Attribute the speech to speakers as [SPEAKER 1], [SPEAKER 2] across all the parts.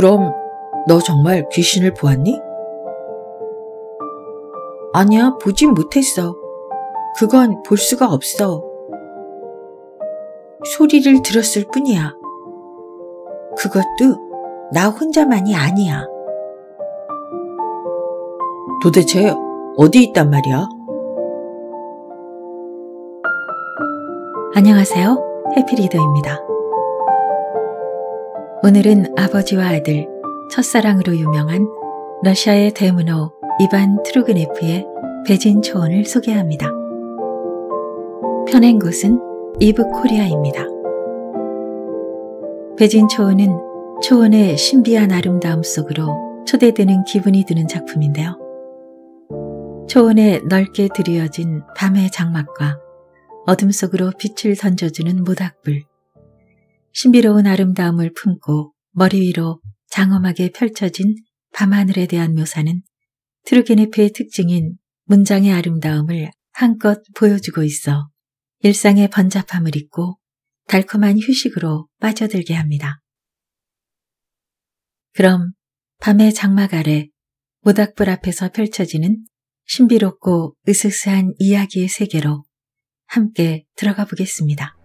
[SPEAKER 1] 그럼 너 정말 귀신을 보았니? 아니야, 보진 못했어. 그건 볼 수가 없어. 소리를 들었을 뿐이야. 그것도 나 혼자만이 아니야. 도대체 어디 있단 말이야? 안녕하세요. 해피리더입니다. 오늘은 아버지와 아들, 첫사랑으로 유명한 러시아의 대문호 이반 트루그네프의 배진 초원을 소개합니다. 편행 곳은 이브 코리아입니다. 배진 초원은 초원의 신비한 아름다움 속으로 초대되는 기분이 드는 작품인데요. 초원에 넓게 드리어진 밤의 장막과 어둠 속으로 빛을 던져주는 모닥불, 신비로운 아름다움을 품고 머리 위로 장엄하게 펼쳐진 밤하늘에 대한 묘사는 트루게네프의 특징인 문장의 아름다움을 한껏 보여주고 있어 일상의 번잡함을 잊고 달콤한 휴식으로 빠져들게 합니다. 그럼 밤의 장막 아래 모닥불 앞에서 펼쳐지는 신비롭고 으스스한 이야기의 세계로 함께 들어가 보겠습니다.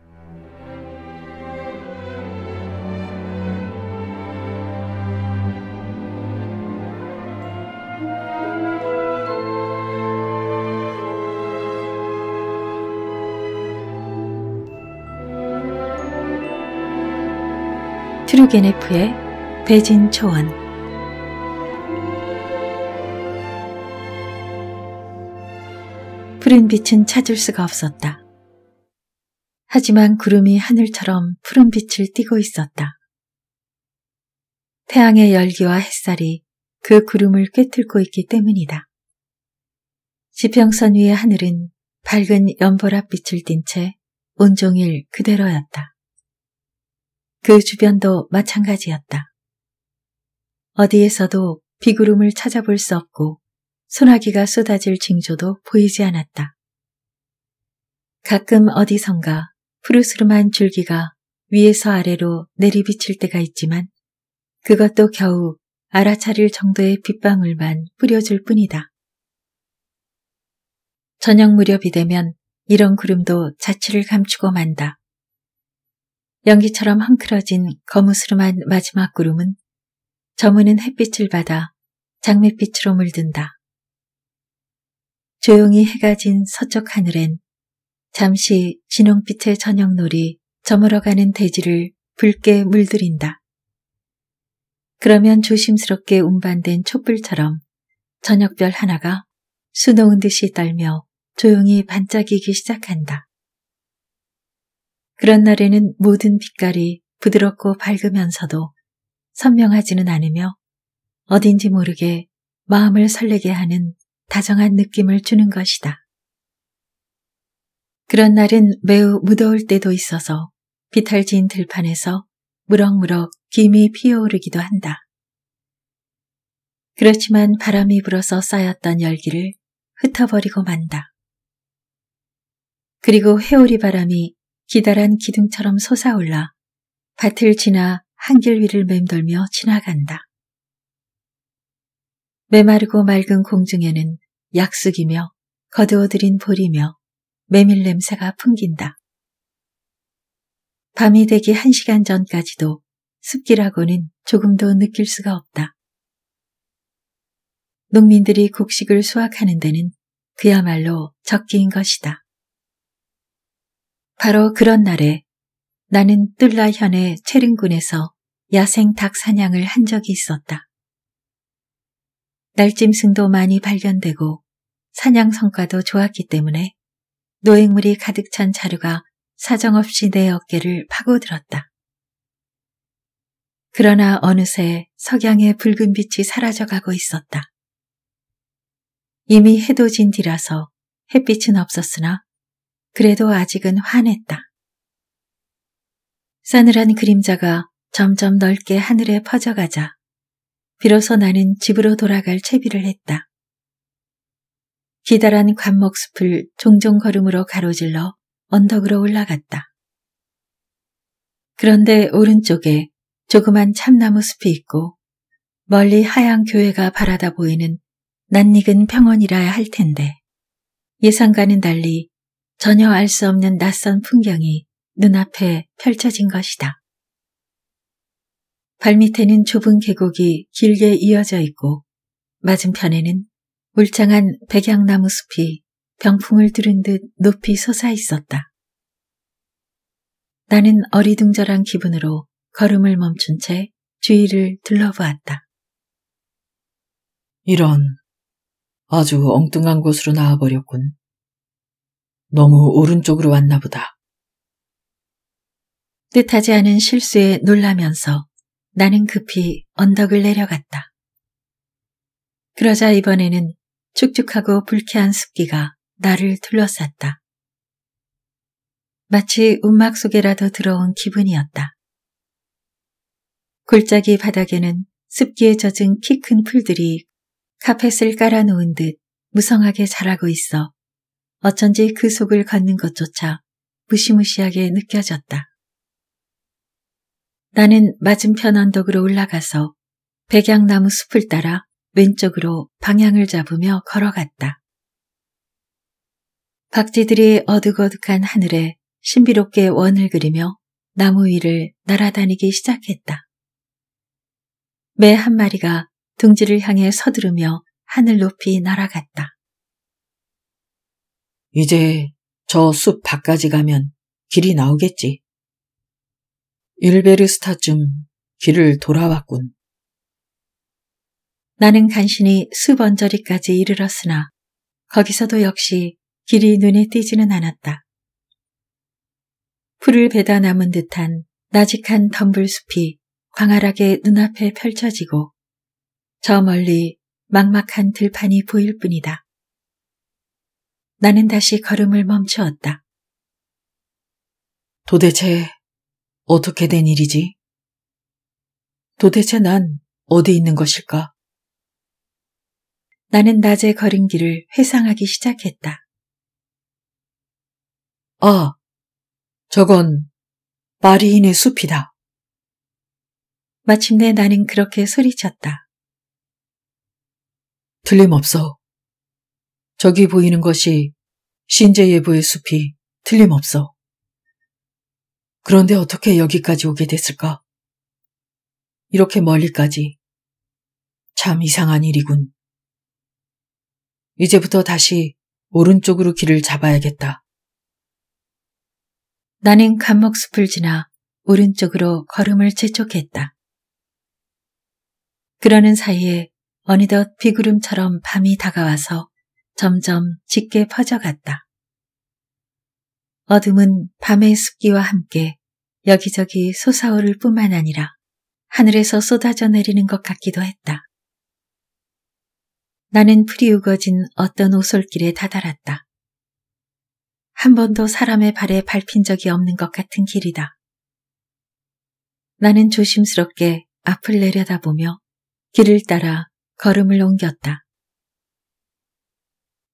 [SPEAKER 1] 트루게네프의 대진 초원 푸른 빛은 찾을 수가 없었다. 하지만 구름이 하늘처럼 푸른 빛을 띠고 있었다. 태양의 열기와 햇살이 그 구름을 꿰뚫고 있기 때문이다. 지평선 위의 하늘은 밝은 연보랏빛을 띤 채 온종일 그대로였다. 그 주변도 마찬가지였다. 어디에서도 비구름을 찾아볼 수 없고 소나기가 쏟아질 징조도 보이지 않았다. 가끔 어디선가 푸르스름한 줄기가 위에서 아래로 내리비칠 때가 있지만 그것도 겨우 알아차릴 정도의 빗방울만 뿌려줄 뿐이다. 저녁 무렵이 되면 이런 구름도 자취를 감추고 만다. 연기처럼 헝클어진 거무스름한 마지막 구름은 저무는 햇빛을 받아 장밋빛으로 물든다. 조용히 해가 진 서쪽 하늘엔 잠시 진홍빛의 저녁놀이 저물어가는 대지를 붉게 물들인다. 그러면 조심스럽게 운반된 촛불처럼 저녁별 하나가 수놓은 듯이 떨며 조용히 반짝이기 시작한다. 그런 날에는 모든 빛깔이 부드럽고 밝으면서도 선명하지는 않으며 어딘지 모르게 마음을 설레게 하는 다정한 느낌을 주는 것이다. 그런 날은 매우 무더울 때도 있어서 비탈진 들판에서 무럭무럭 김이 피어오르기도 한다. 그렇지만 바람이 불어서 쌓였던 열기를 흩어버리고 만다. 그리고 회오리 바람이 기다란 기둥처럼 솟아올라 밭을 지나 한길 위를 맴돌며 지나간다. 메마르고 맑은 공중에는 약숙이며 거두어들인 볼이며 메밀 냄새가 풍긴다. 밤이 되기 한 시간 전까지도 습기라고는 조금도 느낄 수가 없다. 농민들이 곡식을 수확하는 데는 그야말로 적기인 것이다. 바로 그런 날에 나는 뚫라현의 체릉군에서 야생 닭 사냥을 한 적이 있었다. 날짐승도 많이 발견되고 사냥 성과도 좋았기 때문에 노획물이 가득 찬 자루가 사정없이 내 어깨를 파고들었다. 그러나 어느새 석양의 붉은 빛이 사라져가고 있었다. 이미 해도 진 뒤라서 햇빛은 없었으나 그래도 아직은 환했다. 싸늘한 그림자가 점점 넓게 하늘에 퍼져가자 비로소 나는 집으로 돌아갈 채비를 했다. 기다란 관목숲을 종종 걸음으로 가로질러 언덕으로 올라갔다. 그런데 오른쪽에 조그만 참나무 숲이 있고 멀리 하얀 교회가 바라다 보이는 낯익은 평원이라야 할 텐데 예상과는 달리 전혀 알 수 없는 낯선 풍경이 눈앞에 펼쳐진 것이다. 발밑에는 좁은 계곡이 길게 이어져 있고 맞은편에는 울창한 백양나무 숲이 병풍을 들은 듯 높이 솟아 있었다. 나는 어리둥절한 기분으로 걸음을 멈춘 채 주위를 둘러보았다. 이런, 아주 엉뚱한 곳으로 나와버렸군. 너무 오른쪽으로 왔나 보다. 뜻하지 않은 실수에 놀라면서 나는 급히 언덕을 내려갔다. 그러자 이번에는 축축하고 불쾌한 습기가 나를 둘러쌌다. 마치 움막 속에라도 들어온 기분이었다. 골짜기 바닥에는 습기에 젖은 키 큰 풀들이 카펫을 깔아놓은 듯 무성하게 자라고 있어 어쩐지 그 속을 걷는 것조차 무시무시하게 느껴졌다. 나는 맞은편 언덕으로 올라가서 백양나무 숲을 따라 왼쪽으로 방향을 잡으며 걸어갔다. 박쥐들이 어둑어둑한 하늘에 신비롭게 원을 그리며 나무 위를 날아다니기 시작했다. 매 한 마리가 둥지를 향해 서두르며 하늘 높이 날아갔다. 이제 저 숲 밖까지 가면 길이 나오겠지. 일베르스타쯤 길을 돌아왔군. 나는 간신히 숲 언저리까지 이르렀으나 거기서도 역시 길이 눈에 띄지는 않았다. 풀을 베다 남은 듯한 나직한 덤불숲이 광활하게 눈앞에 펼쳐지고 저 멀리 막막한 들판이 보일 뿐이다. 나는 다시 걸음을 멈추었다. 도대체 어떻게 된 일이지? 도대체 난 어디 있는 것일까? 나는 낮에 걸은 길을 회상하기 시작했다. 아, 저건 마리인의 숲이다. 마침내 나는 그렇게 소리쳤다. 틀림없어. 저기 보이는 것이 신제예부의 숲이 틀림없어. 그런데 어떻게 여기까지 오게 됐을까? 이렇게 멀리까지. 참 이상한 일이군. 이제부터 다시 오른쪽으로 길을 잡아야겠다. 나는 감목숲을 지나 오른쪽으로 걸음을 재촉했다. 그러는 사이에 어느덧 비구름처럼 밤이 다가와서 점점 짙게 퍼져갔다. 어둠은 밤의 습기와 함께 여기저기 솟아오를 뿐만 아니라 하늘에서 쏟아져 내리는 것 같기도 했다. 나는 풀이 우거진 어떤 오솔길에 다다랐다. 한 번도 사람의 발에 밟힌 적이 없는 것 같은 길이다. 나는 조심스럽게 앞을 내려다보며 길을 따라 걸음을 옮겼다.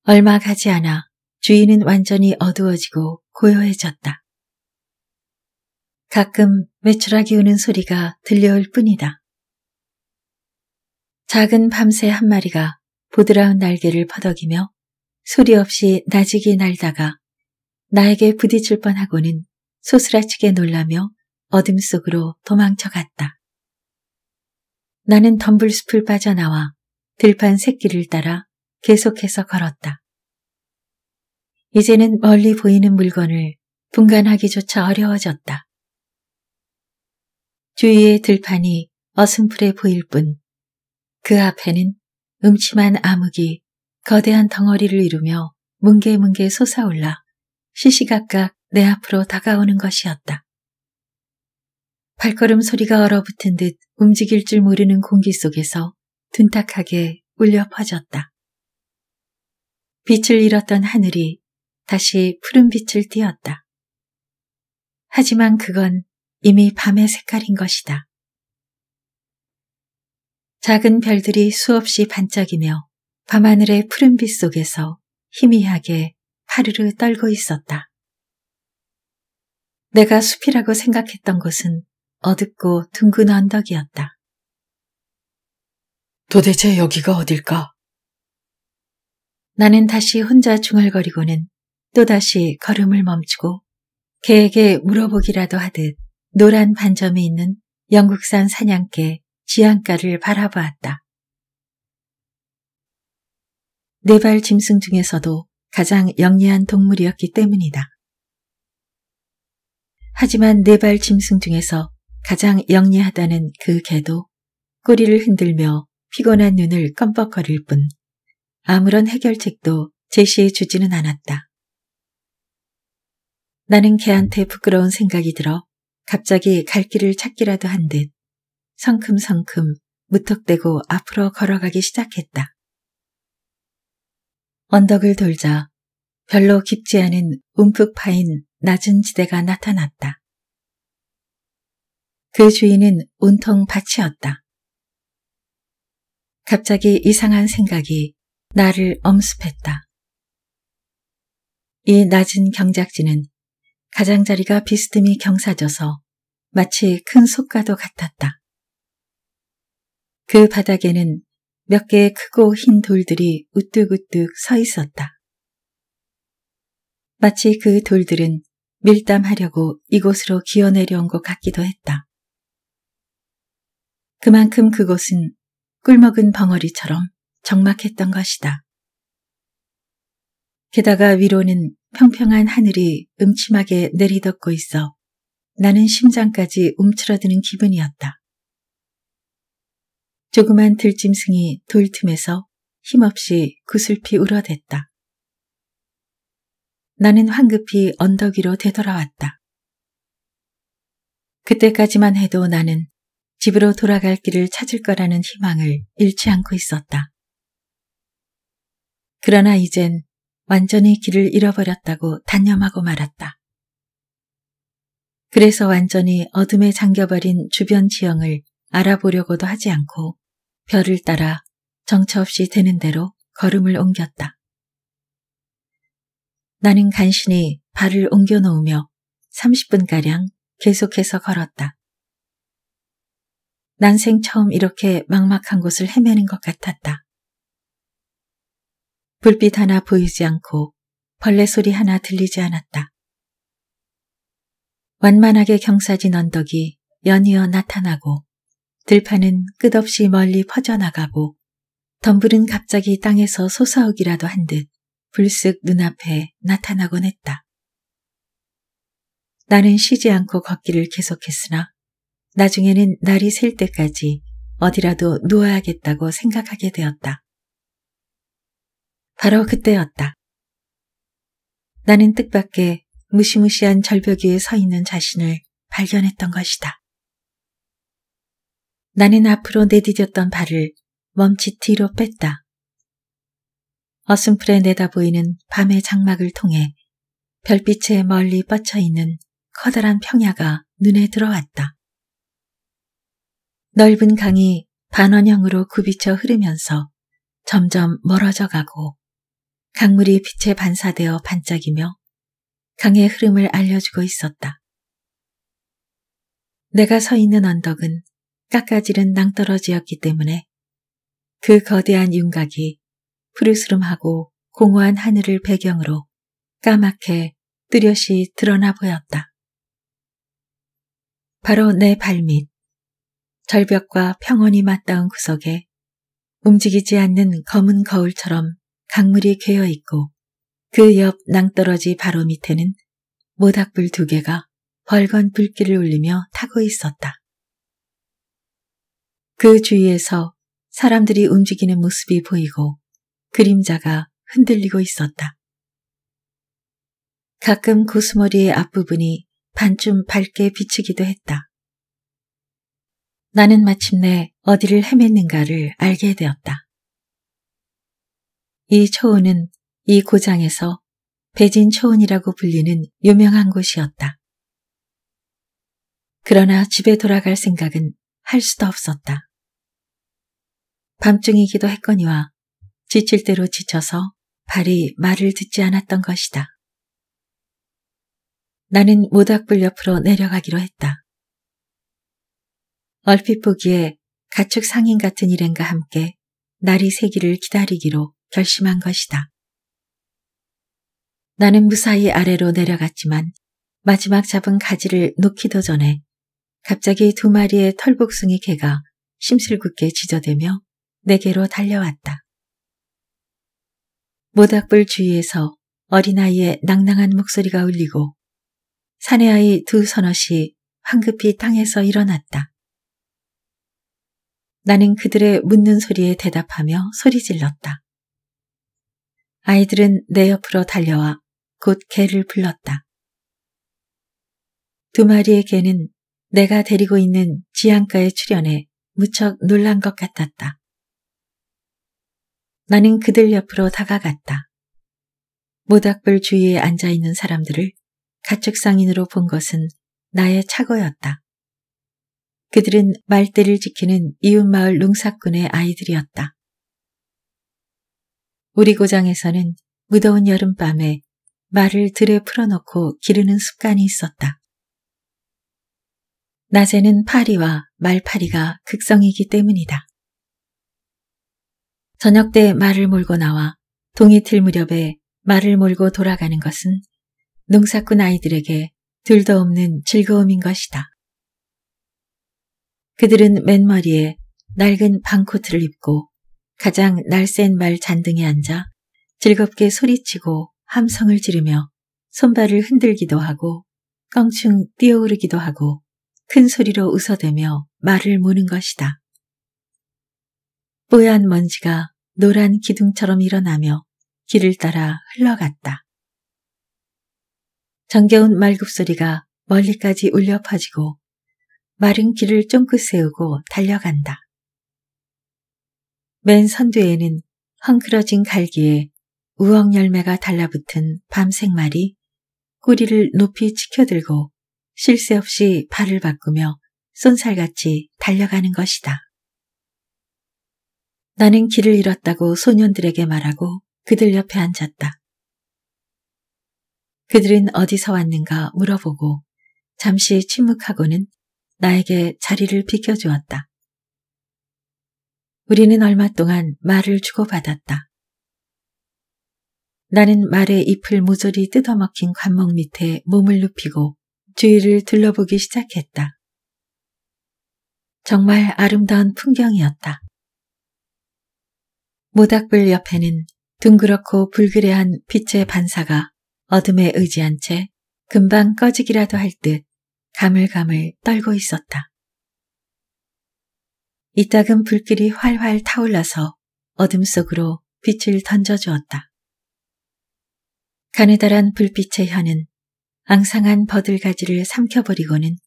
[SPEAKER 1] 얼마 가지 않아 주위는 완전히 어두워지고 고요해졌다. 가끔 외출하기 우는 소리가 들려올 뿐이다. 작은 밤새 한 마리가 보드라운 날개를 퍼덕이며 소리 없이 나지게 날다가 나에게 부딪힐 뻔하고는 소스라치게 놀라며 어둠 속으로 도망쳐갔다. 나는 덤불숲을 빠져나와 들판 새끼를 따라 계속해서 걸었다. 이제는 멀리 보이는 물건을 분간하기조차 어려워졌다. 주위의 들판이 어슴풀해 보일 뿐 그 앞에는 음침한 암흑이 거대한 덩어리를 이루며 뭉게뭉게 솟아올라 시시각각 내 앞으로 다가오는 것이었다. 발걸음 소리가 얼어붙은 듯 움직일 줄 모르는 공기 속에서 둔탁하게 울려 퍼졌다. 빛을 잃었던 하늘이 다시 푸른 빛을 띄었다. 하지만 그건 이미 밤의 색깔인 것이다. 작은 별들이 수없이 반짝이며 밤하늘의 푸른빛 속에서 희미하게 파르르 떨고 있었다. 내가 숲이라고 생각했던 곳은 어둡고 둥근 언덕이었다. 도대체 여기가 어딜까? 나는 다시 혼자 중얼거리고는 또다시 걸음을 멈추고 개에게 물어보기라도 하듯 노란 반점이 있는 영국산 사냥개 지안가를 바라보았다. 네발 짐승 중에서도 가장 영리한 동물이었기 때문이다. 하지만 네발 짐승 중에서 가장 영리하다는 그 개도 꼬리를 흔들며 피곤한 눈을 껌뻑거릴 뿐 아무런 해결책도 제시해 주지는 않았다. 나는 걔한테 부끄러운 생각이 들어 갑자기 갈 길을 찾기라도 한 듯 성큼성큼 무턱대고 앞으로 걸어가기 시작했다. 언덕을 돌자 별로 깊지 않은 움푹 파인 낮은 지대가 나타났다. 그 주인은 온통 밭이었다. 갑자기 이상한 생각이 나를 엄습했다. 이 낮은 경작지는 가장자리가 비스듬히 경사져서 마치 큰 속가도 같았다. 그 바닥에는 몇 개의 크고 흰 돌들이 우뚝우뚝 서 있었다. 마치 그 돌들은 밀담하려고 이곳으로 기어내려온 것 같기도 했다. 그만큼 그곳은 꿀먹은 벙어리처럼 적막했던 것이다. 게다가 위로는 평평한 하늘이 음침하게 내리덮고 있어 나는 심장까지 움츠러드는 기분이었다. 조그만 들짐승이 돌 틈에서 힘없이 구슬피 울어댔다. 나는 황급히 언덕 위로 되돌아왔다. 그때까지만 해도 나는 집으로 돌아갈 길을 찾을 거라는 희망을 잃지 않고 있었다. 그러나 이젠 완전히 길을 잃어버렸다고 단념하고 말았다. 그래서 완전히 어둠에 잠겨버린 주변 지형을 알아보려고도 하지 않고 별을 따라 정처 없이 되는 대로 걸음을 옮겼다. 나는 간신히 발을 옮겨 놓으며 30분가량 계속해서 걸었다. 난생 처음 이렇게 막막한 곳을 헤매는 것 같았다. 불빛 하나 보이지 않고 벌레 소리 하나 들리지 않았다. 완만하게 경사진 언덕이 연이어 나타나고 들판은 끝없이 멀리 퍼져나가고 덤불은 갑자기 땅에서 솟아오기라도 한 듯 불쑥 눈앞에 나타나곤 했다. 나는 쉬지 않고 걷기를 계속했으나 나중에는 날이 셀 때까지 어디라도 누워야겠다고 생각하게 되었다. 바로 그때였다. 나는 뜻밖의 무시무시한 절벽 위에 서 있는 자신을 발견했던 것이다. 나는 앞으로 내디뎠던 발을 멈칫 뒤로 뺐다. 어슴풀에 내다보이는 밤의 장막을 통해 별빛에 멀리 뻗쳐있는 커다란 평야가 눈에 들어왔다. 넓은 강이 반원형으로 굽이쳐 흐르면서 점점 멀어져 가고 강물이 빛에 반사되어 반짝이며 강의 흐름을 알려주고 있었다. 내가 서 있는 언덕은 깎아지른 낭떠러지였기 때문에 그 거대한 윤곽이 푸르스름하고 공허한 하늘을 배경으로 까맣게 뚜렷이 드러나 보였다. 바로 내 발밑 절벽과 평원이 맞닿은 구석에 움직이지 않는 검은 거울처럼 강물이 개어 있고 그 옆 낭떠러지 바로 밑에는 모닥불 두 개가 벌건 불길을 울리며 타고 있었다. 그 주위에서 사람들이 움직이는 모습이 보이고 그림자가 흔들리고 있었다. 가끔 고수머리의 앞부분이 반쯤 밝게 비치기도 했다. 나는 마침내 어디를 헤맸는가를 알게 되었다. 이 초원은 이 고장에서 배진 초원이라고 불리는 유명한 곳이었다. 그러나 집에 돌아갈 생각은 할 수도 없었다. 밤중이기도 했거니와 지칠 대로 지쳐서 발이 말을 듣지 않았던 것이다. 나는 모닥불 옆으로 내려가기로 했다. 얼핏 보기에 가축 상인 같은 일행과 함께 날이 새기를 기다리기로 결심한 것이다. 나는 무사히 아래로 내려갔지만 마지막 잡은 가지를 놓기도 전에 갑자기 두 마리의 털복숭이 개가 심술궂게 짖어대며 내게로 달려왔다. 모닥불 주위에서 어린아이의 낭낭한 목소리가 울리고 사내아이 두선너시 황급히 땅에서 일어났다. 나는 그들의 묻는 소리에 대답하며 소리 질렀다. 아이들은 내 옆으로 달려와 곧 개를 불렀다. 두 마리의 개는 내가 데리고 있는 지안가에 출연해 무척 놀란 것 같았다. 나는 그들 옆으로 다가갔다. 모닥불 주위에 앉아있는 사람들을 가축상인으로 본 것은 나의 착오였다. 그들은 말대를 지키는 이웃마을 농사꾼의 아이들이었다. 우리 고장에서는 무더운 여름밤에 말을 들에 풀어놓고 기르는 습관이 있었다. 낮에는 파리와 말파리가 극성이기 때문이다. 저녁 때 말을 몰고 나와 동이 틀 무렵에 말을 몰고 돌아가는 것은 농사꾼 아이들에게 둘도 없는 즐거움인 것이다. 그들은 맨머리에 낡은 방코트를 입고 가장 날쌘 말 잔등에 앉아 즐겁게 소리치고 함성을 지르며 손발을 흔들기도 하고 껑충 뛰어오르기도 하고 큰 소리로 웃어대며 말을 무는 것이다. 뽀얀 먼지가 노란 기둥처럼 일어나며 길을 따라 흘러갔다. 정겨운 말굽소리가 멀리까지 울려 퍼지고 마른 길을 쫑긋 세우고 달려간다. 맨 선두에는 헝클어진 갈기에 우엉 열매가 달라붙은 밤색말이 꼬리를 높이 치켜들고 쉴새 없이 발을 바꾸며 쏜살같이 달려가는 것이다. 나는 길을 잃었다고 소년들에게 말하고 그들 옆에 앉았다. 그들은 어디서 왔는가 물어보고 잠시 침묵하고는 나에게 자리를 비켜주었다. 우리는 얼마 동안 말을 주고받았다. 나는 말의 잎을 모조리 뜯어먹힌 관목 밑에 몸을 눕히고 주위를 둘러보기 시작했다. 정말 아름다운 풍경이었다. 모닥불 옆에는 둥그렇고 불그레한 빛의 반사가 어둠에 의지한 채 금방 꺼지기라도 할 듯 가물가물 떨고 있었다. 이따금 불길이 활활 타올라서 어둠 속으로 빛을 던져주었다. 가느다란 불빛의 현은 앙상한 버들가지를 삼켜버리고는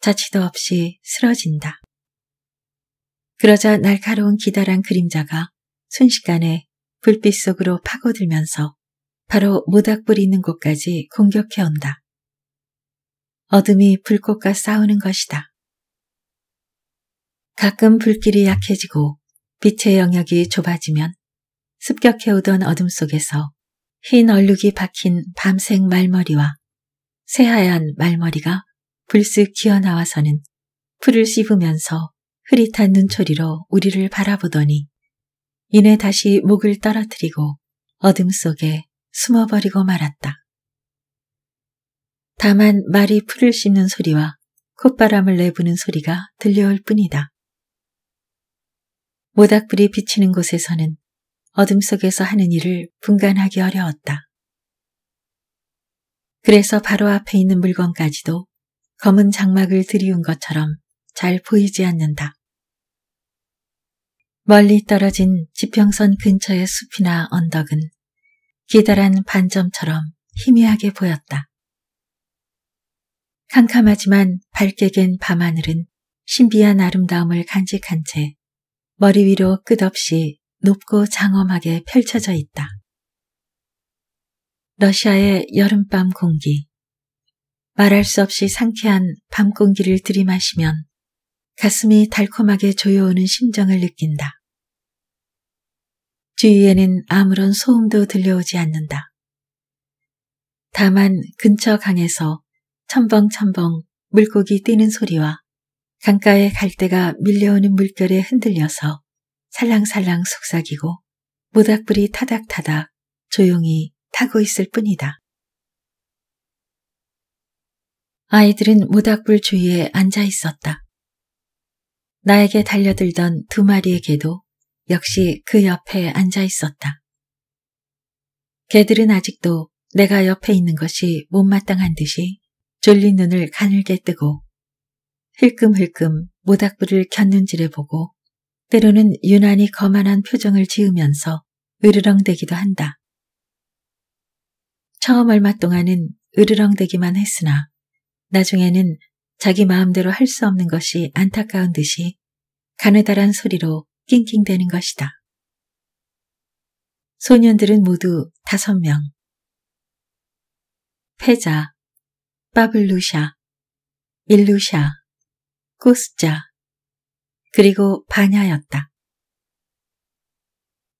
[SPEAKER 1] 자치도 없이 쓰러진다. 그러자 날카로운 기다란 그림자가 순식간에 불빛 속으로 파고들면서 바로 모닥불 있는 곳까지 공격해온다. 어둠이 불꽃과 싸우는 것이다. 가끔 불길이 약해지고 빛의 영역이 좁아지면 습격해오던 어둠 속에서 흰 얼룩이 박힌 밤색 말머리와 새하얀 말머리가 불쑥 기어나와서는 풀을 씹으면서 흐릿한 눈초리로 우리를 바라보더니 이내 다시 목을 떨어뜨리고 어둠 속에 숨어버리고 말았다. 다만 말이 풀을 씹는 소리와 콧바람을 내부는 소리가 들려올 뿐이다. 모닥불이 비치는 곳에서는 어둠 속에서 하는 일을 분간하기 어려웠다. 그래서 바로 앞에 있는 물건까지도 검은 장막을 들이운 것처럼 잘 보이지 않는다. 멀리 떨어진 지평선 근처의 숲이나 언덕은 기다란 반점처럼 희미하게 보였다. 캄캄하지만 밝게 갠 밤하늘은 신비한 아름다움을 간직한 채 머리 위로 끝없이 높고 장엄하게 펼쳐져 있다. 러시아의 여름밤 공기. 말할 수 없이 상쾌한 밤 공기를 들이마시면 가슴이 달콤하게 조여오는 심정을 느낀다. 주위에는 아무런 소음도 들려오지 않는다. 다만 근처 강에서 첨벙첨벙 물고기 뛰는 소리와 강가에 갈대가 밀려오는 물결에 흔들려서 살랑살랑 속삭이고 모닥불이 타닥타닥 조용히 타고 있을 뿐이다. 아이들은 모닥불 주위에 앉아 있었다. 나에게 달려들던 두 마리의 개도 역시 그 옆에 앉아 있었다. 개들은 아직도 내가 옆에 있는 것이 못마땅한 듯이 졸린 눈을 가늘게 뜨고 힐끔힐끔 모닥불을 켰는지를 보고 때로는 유난히 거만한 표정을 지으면서 으르렁대기도 한다. 처음 얼마 동안은 으르렁대기만 했으나 나중에는 자기 마음대로 할 수 없는 것이 안타까운 듯이 가느다란 소리로 낑낑대는 것이다. 소년들은 모두 다섯 명. 패자, 바블루샤, 일루샤, 코스자, 그리고 반야였다.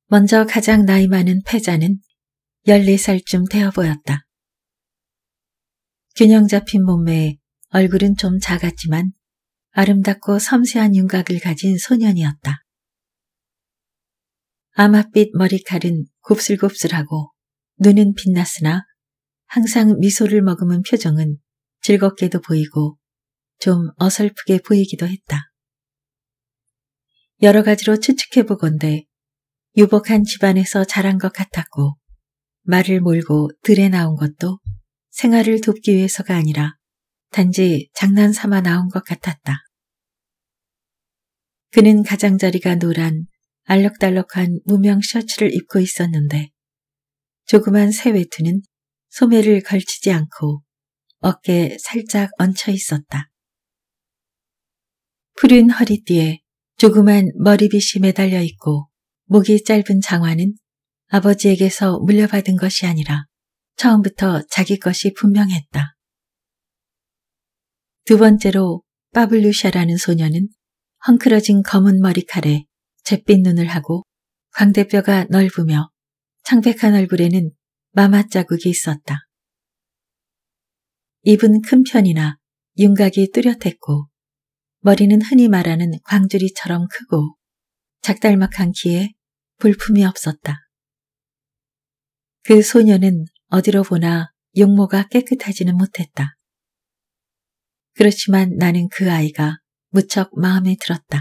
[SPEAKER 1] 먼저 가장 나이 많은 패자는 14살쯤 되어 보였다. 균형 잡힌 몸매에 얼굴은 좀 작았지만 아름답고 섬세한 윤곽을 가진 소년이었다. 아마빛 머리칼은 곱슬곱슬하고 눈은 빛났으나 항상 미소를 머금은 표정은 즐겁게도 보이고 좀 어설프게 보이기도 했다. 여러 가지로 추측해보건대 유복한 집안에서 자란 것 같았고 말을 몰고 들에 나온 것도 생활을 돕기 위해서가 아니라 단지 장난 삼아 나온 것 같았다. 그는 가장자리가 노란 알록달록한 무명 셔츠를 입고 있었는데 조그만 새 외투는 소매를 걸치지 않고 어깨에 살짝 얹혀 있었다. 푸른 허리띠에 조그만 머리빗이 매달려 있고 목이 짧은 장화는 아버지에게서 물려받은 것이 아니라 처음부터 자기 것이 분명했다. 두 번째로 파블루샤라는 소녀는 헝클어진 검은 머리칼에 잿빛 눈을 하고 광대뼈가 넓으며 창백한 얼굴에는 마마 자국이 있었다. 입은 큰 편이나 윤곽이 뚜렷했고 머리는 흔히 말하는 광주리처럼 크고 작달막한 키에 볼품이 없었다. 그 소녀는 어디로 보나 용모가 깨끗하지는 못했다. 그렇지만 나는 그 아이가 무척 마음에 들었다.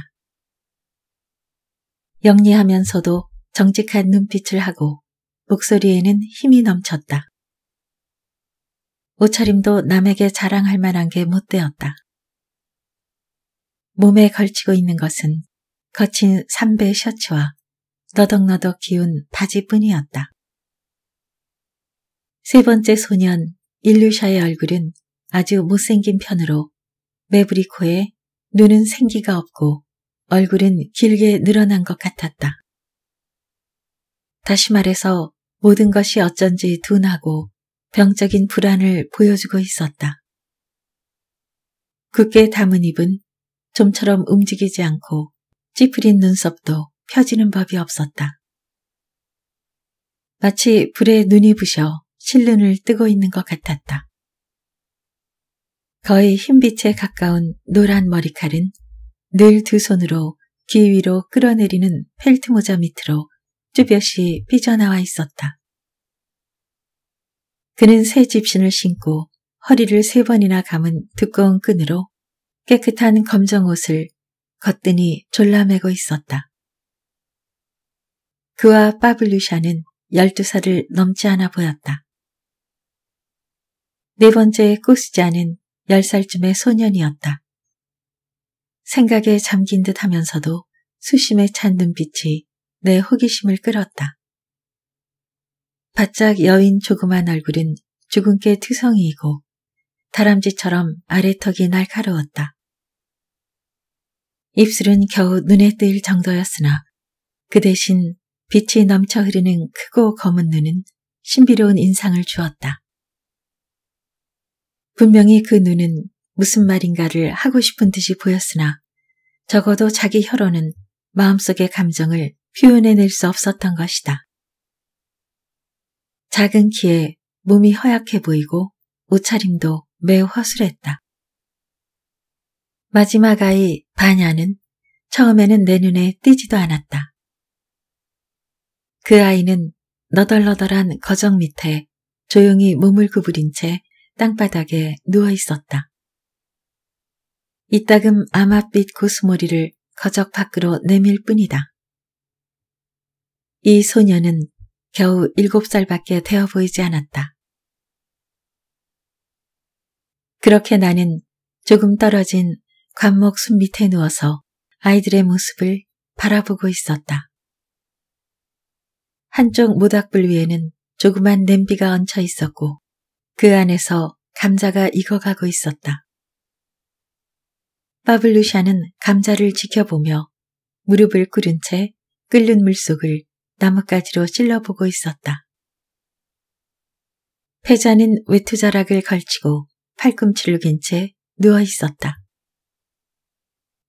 [SPEAKER 1] 영리하면서도 정직한 눈빛을 하고 목소리에는 힘이 넘쳤다. 옷차림도 남에게 자랑할 만한 게 못되었다. 몸에 걸치고 있는 것은 거친 삼베 셔츠와 너덕너덕 기운 바지뿐이었다. 세 번째 소년 일류샤의 얼굴은 아주 못생긴 편으로 메브리코에 눈은 생기가 없고 얼굴은 길게 늘어난 것 같았다. 다시 말해서 모든 것이 어쩐지 둔하고 병적인 불안을 보여주고 있었다. 굳게 담은 입은 좀처럼 움직이지 않고 찌푸린 눈썹도 펴지는 법이 없었다. 마치 불에 눈이 부셔 실눈을 뜨고 있는 것 같았다. 거의 흰빛에 가까운 노란 머리칼은 늘 두 손으로 귀 위로 끌어내리는 펠트 모자 밑으로 쭈뼛이 삐져나와 있었다. 그는 새 집신을 신고 허리를 세 번이나 감은 두꺼운 끈으로 깨끗한 검정 옷을 거뜬히 졸라매고 있었다. 그와 파블루샤는 12살을 넘지 않아 보였다. 네 번째 꾸스자는 10살쯤의 소년이었다. 생각에 잠긴 듯 하면서도 수심에 찬 눈빛이 내 호기심을 끌었다. 바짝 여인 조그만 얼굴은 주근깨 투성이이고 다람쥐처럼 아래턱이 날카로웠다. 입술은 겨우 눈에 띌 정도였으나 그 대신 빛이 넘쳐 흐르는 크고 검은 눈은 신비로운 인상을 주었다. 분명히 그 눈은 무슨 말인가를 하고 싶은 듯이 보였으나 적어도 자기 혀로는 마음속의 감정을 표현해낼 수 없었던 것이다. 작은 키에 몸이 허약해 보이고 옷차림도 매우 허술했다. 마지막 아이 반야는 처음에는 내 눈에 띄지도 않았다. 그 아이는 너덜너덜한 거정 밑에 조용히 몸을 구부린 채 땅바닥에 누워 있었다. 이따금 아마빛 고수머리를 거적 밖으로 내밀 뿐이다. 이 소녀는 겨우 일곱 살밖에 되어 보이지 않았다. 그렇게 나는 조금 떨어진 관목 숲 밑에 누워서 아이들의 모습을 바라보고 있었다. 한쪽 모닥불 위에는 조그만 냄비가 얹혀 있었고 그 안에서 감자가 익어가고 있었다. 바블루샤는 감자를 지켜보며 무릎을 꿇은 채 끓는 물속을 나뭇가지로 찔러보고 있었다. 패자는 외투자락을 걸치고 팔꿈치를 갠채 누워 있었다.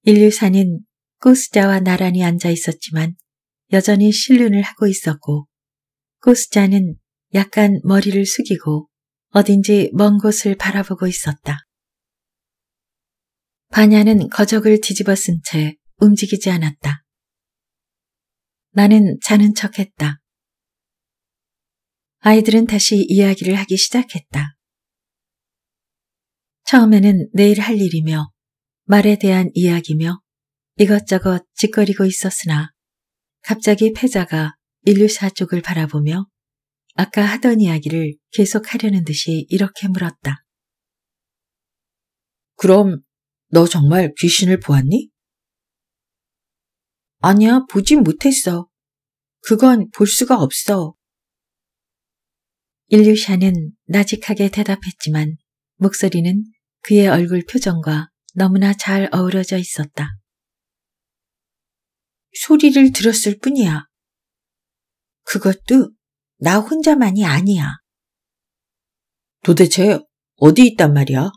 [SPEAKER 1] 인류사는 꼬스자와 나란히 앉아 있었지만 여전히 실륜을 하고 있었고 꼬스자는 약간 머리를 숙이고 어딘지 먼 곳을 바라보고 있었다. 반야는 거적을 뒤집어 쓴채 움직이지 않았다. 나는 자는 척했다. 아이들은 다시 이야기를 하기 시작했다. 처음에는 내일 할 일이며 말에 대한 이야기며 이것저것 짓거리고 있었으나 갑자기 패자가 인류샤 쪽을 바라보며 아까 하던 이야기를 계속하려는 듯이 이렇게 물었다. 그럼 너 정말 귀신을 보았니? 아니야, 보진 못했어. 그건 볼 수가 없어. 인류샤는 나직하게 대답했지만 목소리는 그의 얼굴 표정과 너무나 잘 어우러져 있었다. 소리를 들었을 뿐이야. 그것도 나 혼자만이 아니야. 도대체 어디 있단 말이야?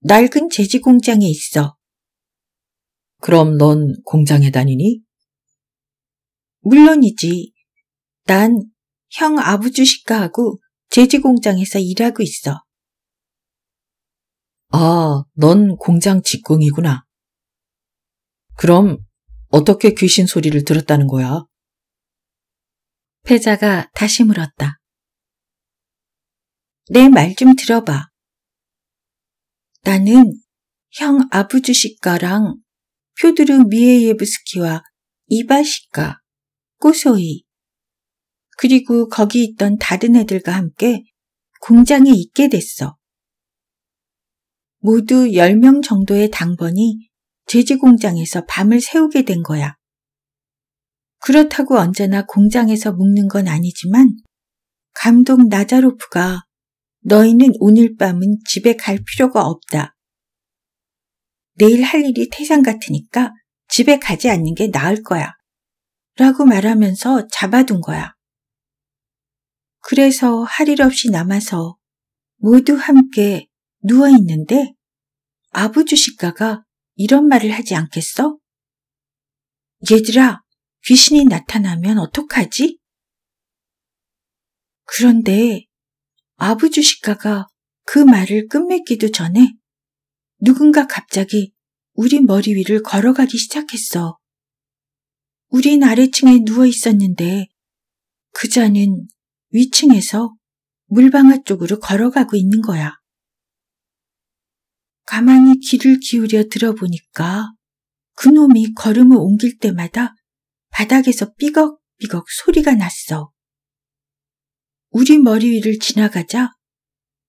[SPEAKER 1] 낡은 재지 공장에 있어. 그럼 넌 공장에 다니니? 물론이지. 난 형 아부주식가하고 재지 공장에서 일하고 있어. 아, 넌 공장 직공이구나 그럼 어떻게 귀신 소리를 들었다는 거야? 패자가 다시 물었다. 내 말 좀 들어봐. 나는 형아부주시가랑 표드르 미에예브스키와 이바시가 꼬소이, 그리고 거기 있던 다른 애들과 함께 공장에 있게 됐어. 모두 10명 정도의 당번이 제지 공장에서 밤을 새우게 된 거야. 그렇다고 언제나 공장에서 묵는 건 아니지만 감독 나자로프가 너희는 오늘 밤은 집에 갈 필요가 없다. 내일 할 일이 태상 같으니까 집에 가지 않는 게 나을 거야. 라고 말하면서 잡아둔 거야. 그래서 할 일 없이 남아서 모두 함께 누워 있는데 아부주 식가가 이런 말을 하지 않겠어? 얘들아, 귀신이 나타나면 어떡하지? 그런데 아부주 식가가 그 말을 끝맺기도 전에 누군가 갑자기 우리 머리 위를 걸어가기 시작했어. 우린 아래층에 누워 있었는데 그자는 위층에서 물방아 쪽으로 걸어가고 있는 거야. 가만히 귀를 기울여 들어보니까 그놈이 걸음을 옮길 때마다 바닥에서 삐걱삐걱 소리가 났어. 우리 머리 위를 지나가자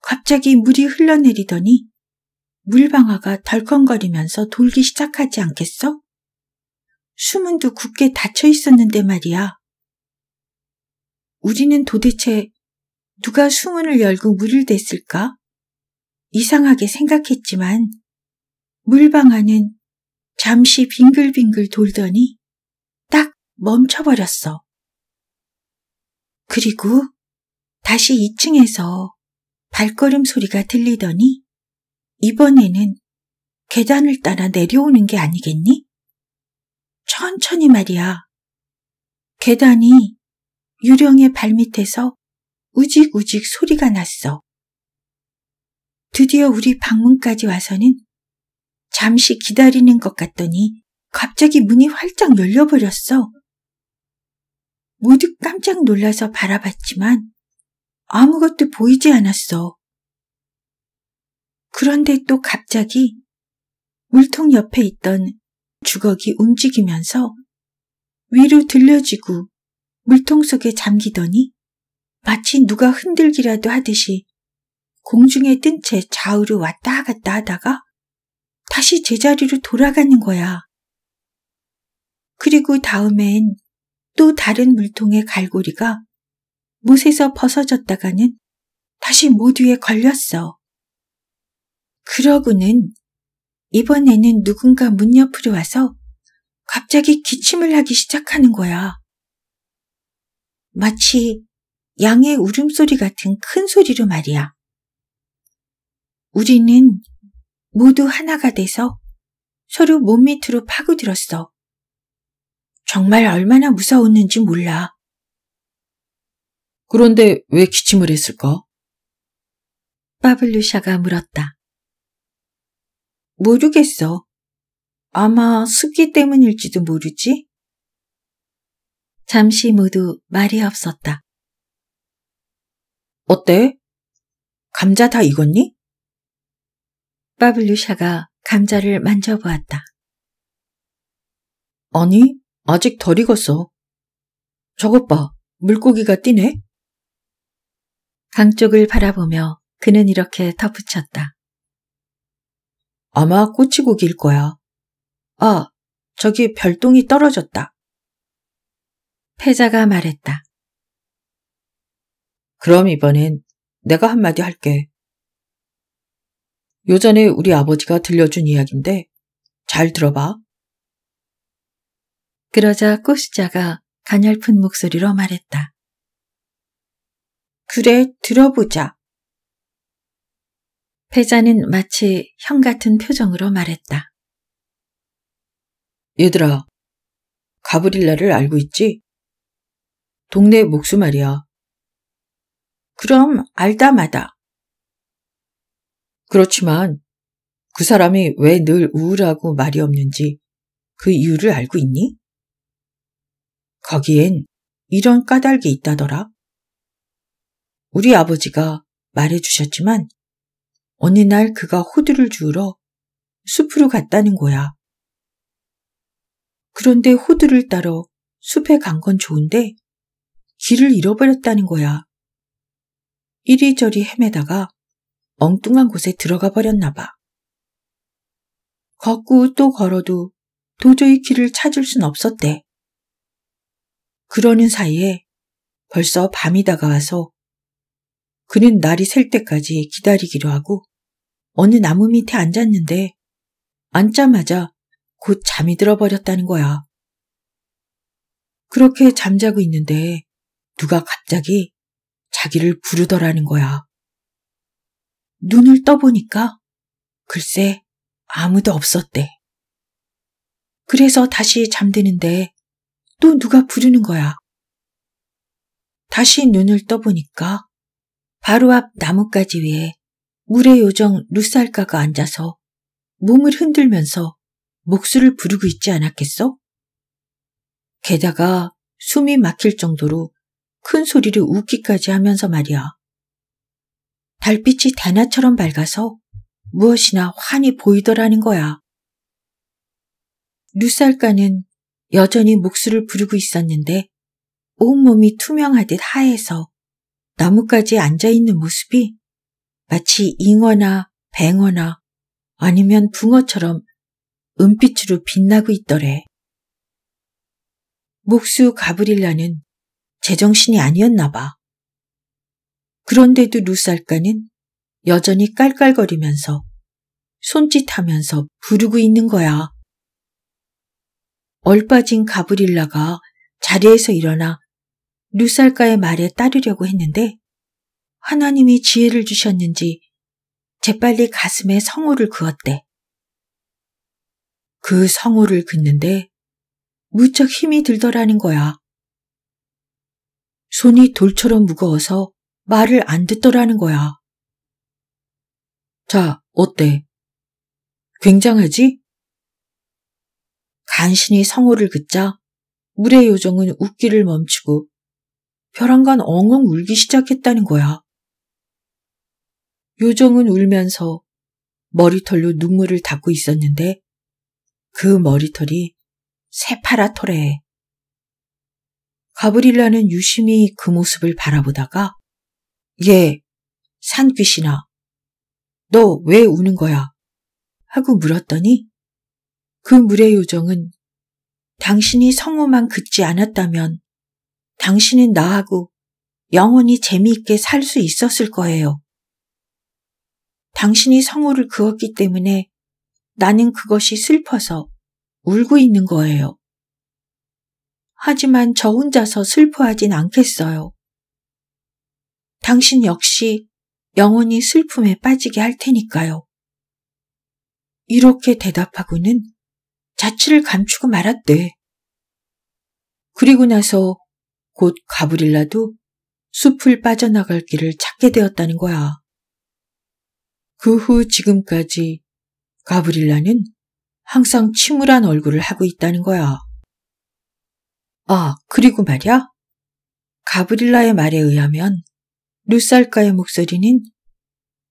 [SPEAKER 1] 갑자기 물이 흘러내리더니 물방아가 덜컹거리면서 돌기 시작하지 않겠어? 수문도 굳게 닫혀 있었는데 말이야. 우리는 도대체 누가 수문을 열고 물을 댔을까? 이상하게 생각했지만 물방 아는 잠시 빙글빙글 돌더니 딱 멈춰버렸어. 그리고 다시 2층에서 발걸음 소리가 들리더니 이번에는 계단을 따라 내려오는 게 아니겠니? 천천히 말이야. 계단이 유령의 발밑에서 우직우직 소리가 났어. 드디어 우리 방문까지 와서는 잠시 기다리는 것 같더니 갑자기 문이 활짝 열려버렸어. 모두 깜짝 놀라서 바라봤지만 아무것도 보이지 않았어. 그런데 또 갑자기 물통 옆에 있던 주걱이 움직이면서 위로 들려지고 물통 속에 잠기더니 마치 누가 흔들기라도 하듯이 공중에 뜬 채 좌우로 왔다 갔다 하다가 다시 제자리로 돌아가는 거야. 그리고 다음엔 또 다른 물통의 갈고리가 못에서 벗어졌다가는 다시 모두에 걸렸어. 그러고는 이번에는 누군가 문 옆으로 와서 갑자기 기침을 하기 시작하는 거야. 마치 양의 울음소리 같은 큰 소리로 말이야. 우리는 모두 하나가 돼서 서로 몸밑으로 파고들었어. 정말 얼마나 무서웠는지 몰라. 그런데 왜 기침을 했을까? 바블루샤가 물었다. 모르겠어. 아마 습기 때문일지도 모르지? 잠시 모두 말이 없었다. 어때? 감자 다 익었니? 파블루샤가 감자를 만져보았다. 아니, 아직 덜 익었어. 저것 봐, 물고기가 뛰네? 강 쪽을 바라보며 그는 이렇게 덧붙였다. 아마 꼬치고기일 거야. 아, 저기 별똥이 떨어졌다. 패자가 말했다. 그럼 이번엔 내가 한마디 할게. 요전에 우리 아버지가 들려준 이야기인데 잘 들어봐. 그러자 꽃시자가 가냘픈 목소리로 말했다. 그래, 들어보자. 패자는 마치 형 같은 표정으로 말했다. 얘들아, 가브릴라를 알고 있지? 동네 목수 말이야. 그럼 알다마다 그렇지만 그 사람이 왜 늘 우울하고 말이 없는지 그 이유를 알고 있니? 거기엔 이런 까닭이 있다더라. 우리 아버지가 말해주셨지만 어느 날 그가 호두를 주우러 숲으로 갔다는 거야. 그런데 호두를 따러 숲에 간 건 좋은데 길을 잃어버렸다는 거야. 이리저리 헤매다가 엉뚱한 곳에 들어가 버렸나 봐. 걷고 또 걸어도 도저히 길을 찾을 순 없었대. 그러는 사이에 벌써 밤이 다가와서 그는 날이 셀 때까지 기다리기로 하고 어느 나무 밑에 앉았는데 앉자마자 곧 잠이 들어버렸다는 거야. 그렇게 잠자고 있는데 누가 갑자기 자기를 부르더라는 거야. 눈을 떠보니까 글쎄 아무도 없었대. 그래서 다시 잠드는데 또 누가 부르는 거야. 다시 눈을 떠보니까 바로 앞 나뭇가지 위에 물의 요정 루살가가 앉아서 몸을 흔들면서 목수를 부르고 있지 않았겠어? 게다가 숨이 막힐 정도로 큰 소리를 웃기까지 하면서 말이야. 달빛이 대낮처럼 밝아서 무엇이나 환히 보이더라는 거야. 루살가는 여전히 목수를 부르고 있었는데 온몸이 투명하듯 하얘서 나뭇가지에 앉아있는 모습이 마치 잉어나 뱅어나 아니면 붕어처럼 은빛으로 빛나고 있더래. 목수 가브릴라는 제정신이 아니었나 봐. 그런데도 루살카는 여전히 깔깔거리면서 손짓하면서 부르고 있는 거야. 얼빠진 가브릴라가 자리에서 일어나 루살카의 말에 따르려고 했는데 하나님이 지혜를 주셨는지 재빨리 가슴에 성호를 그었대. 그 성호를 긋는데 무척 힘이 들더라는 거야. 손이 돌처럼 무거워서 말을 안 듣더라는 거야. 자, 어때? 굉장하지? 간신히 성호를 긋자 물의 요정은 웃기를 멈추고 벼랑간 엉엉 울기 시작했다는 거야. 요정은 울면서 머리털로 눈물을 닦고 있었는데 그 머리털이 새파라털에 가브릴라는 유심히 그 모습을 바라보다가 예, 산귀신아, 너 왜 우는 거야? 하고 물었더니 그 물의 요정은 당신이 성호만 긋지 않았다면 당신은 나하고 영원히 재미있게 살 수 있었을 거예요. 당신이 성호를 그었기 때문에 나는 그것이 슬퍼서 울고 있는 거예요. 하지만 저 혼자서 슬퍼하진 않겠어요. 당신 역시 영원히 슬픔에 빠지게 할 테니까요. 이렇게 대답하고는 자취를 감추고 말았대. 그리고 나서 곧 가브릴라도 숲을 빠져나갈 길을 찾게 되었다는 거야. 그 후 지금까지 가브릴라는 항상 침울한 얼굴을 하고 있다는 거야. 아, 그리고 말이야. 가브릴라의 말에 의하면 루살카의 목소리는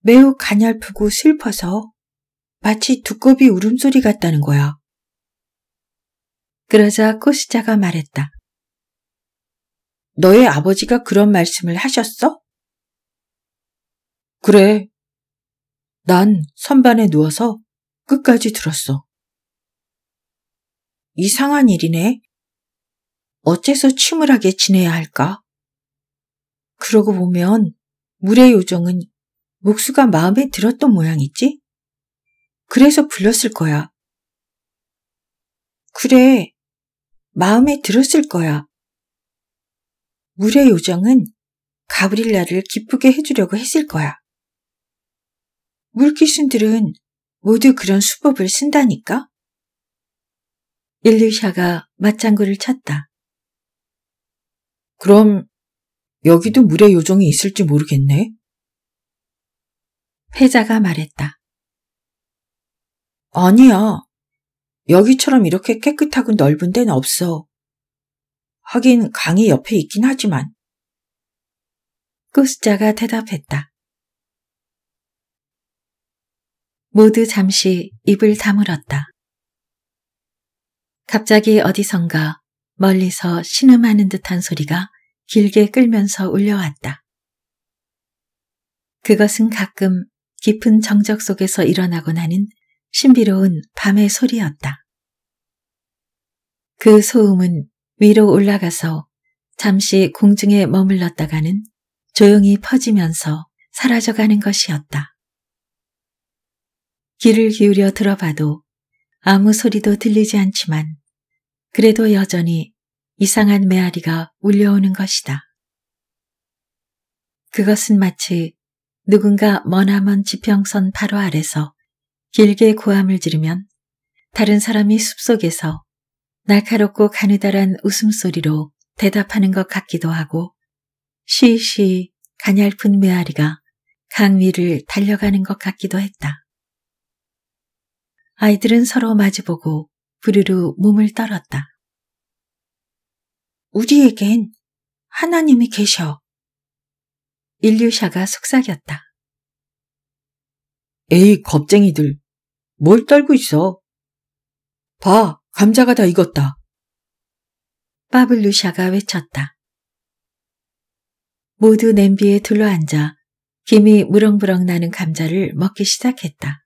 [SPEAKER 1] 매우 가냘프고 슬퍼서 마치 두꺼비 울음소리 같다는 거야. 그러자 코시자가 말했다. 너의 아버지가 그런 말씀을 하셨어? 그래. 난 선반에 누워서 끝까지 들었어. 이상한 일이네. 어째서 침울하게 지내야 할까? 그러고 보면 물의 요정은 목수가 마음에 들었던 모양이지? 그래서 불렀을 거야. 그래, 마음에 들었을 거야. 물의 요정은 가브릴라를 기쁘게 해주려고 했을 거야. 물귀신들은 모두 그런 수법을 쓴다니까? 일리샤가 맞장구를 쳤다. 그럼 여기도 물의 요정이 있을지 모르겠네. 패자가 말했다. 아니야. 여기처럼 이렇게 깨끗하고 넓은 데는 없어. 하긴 강이 옆에 있긴 하지만. 꾸스자가 대답했다. 모두 잠시 입을 다물었다. 갑자기 어디선가 멀리서 신음하는 듯한 소리가 길게 끌면서 울려왔다. 그것은 가끔 깊은 정적 속에서 일어나고나는 신비로운 밤의 소리였다. 그 소음은 위로 올라가서 잠시 공중에 머물렀다가는 조용히 퍼지면서 사라져가는 것이었다. 귀를 기울여 들어봐도 아무 소리도 들리지 않지만 그래도 여전히 이상한 메아리가 울려오는 것이다. 그것은 마치 누군가 머나먼 지평선 바로 아래서 길게 고함을 지르면 다른 사람이 숲속에서 날카롭고 가느다란 웃음소리로 대답하는 것 같기도 하고 쉬쉬 가냘픈 메아리가 강 위를 달려가는 것 같기도 했다. 아이들은 서로 마주보고 부르르 몸을 떨었다. 우리에겐 하나님이 계셔. 일류샤가 속삭였다. 에이, 겁쟁이들. 뭘 떨고 있어? 봐, 감자가 다 익었다. 바블루샤가 외쳤다. 모두 냄비에 둘러앉아 김이 무렁무렁 나는 감자를 먹기 시작했다.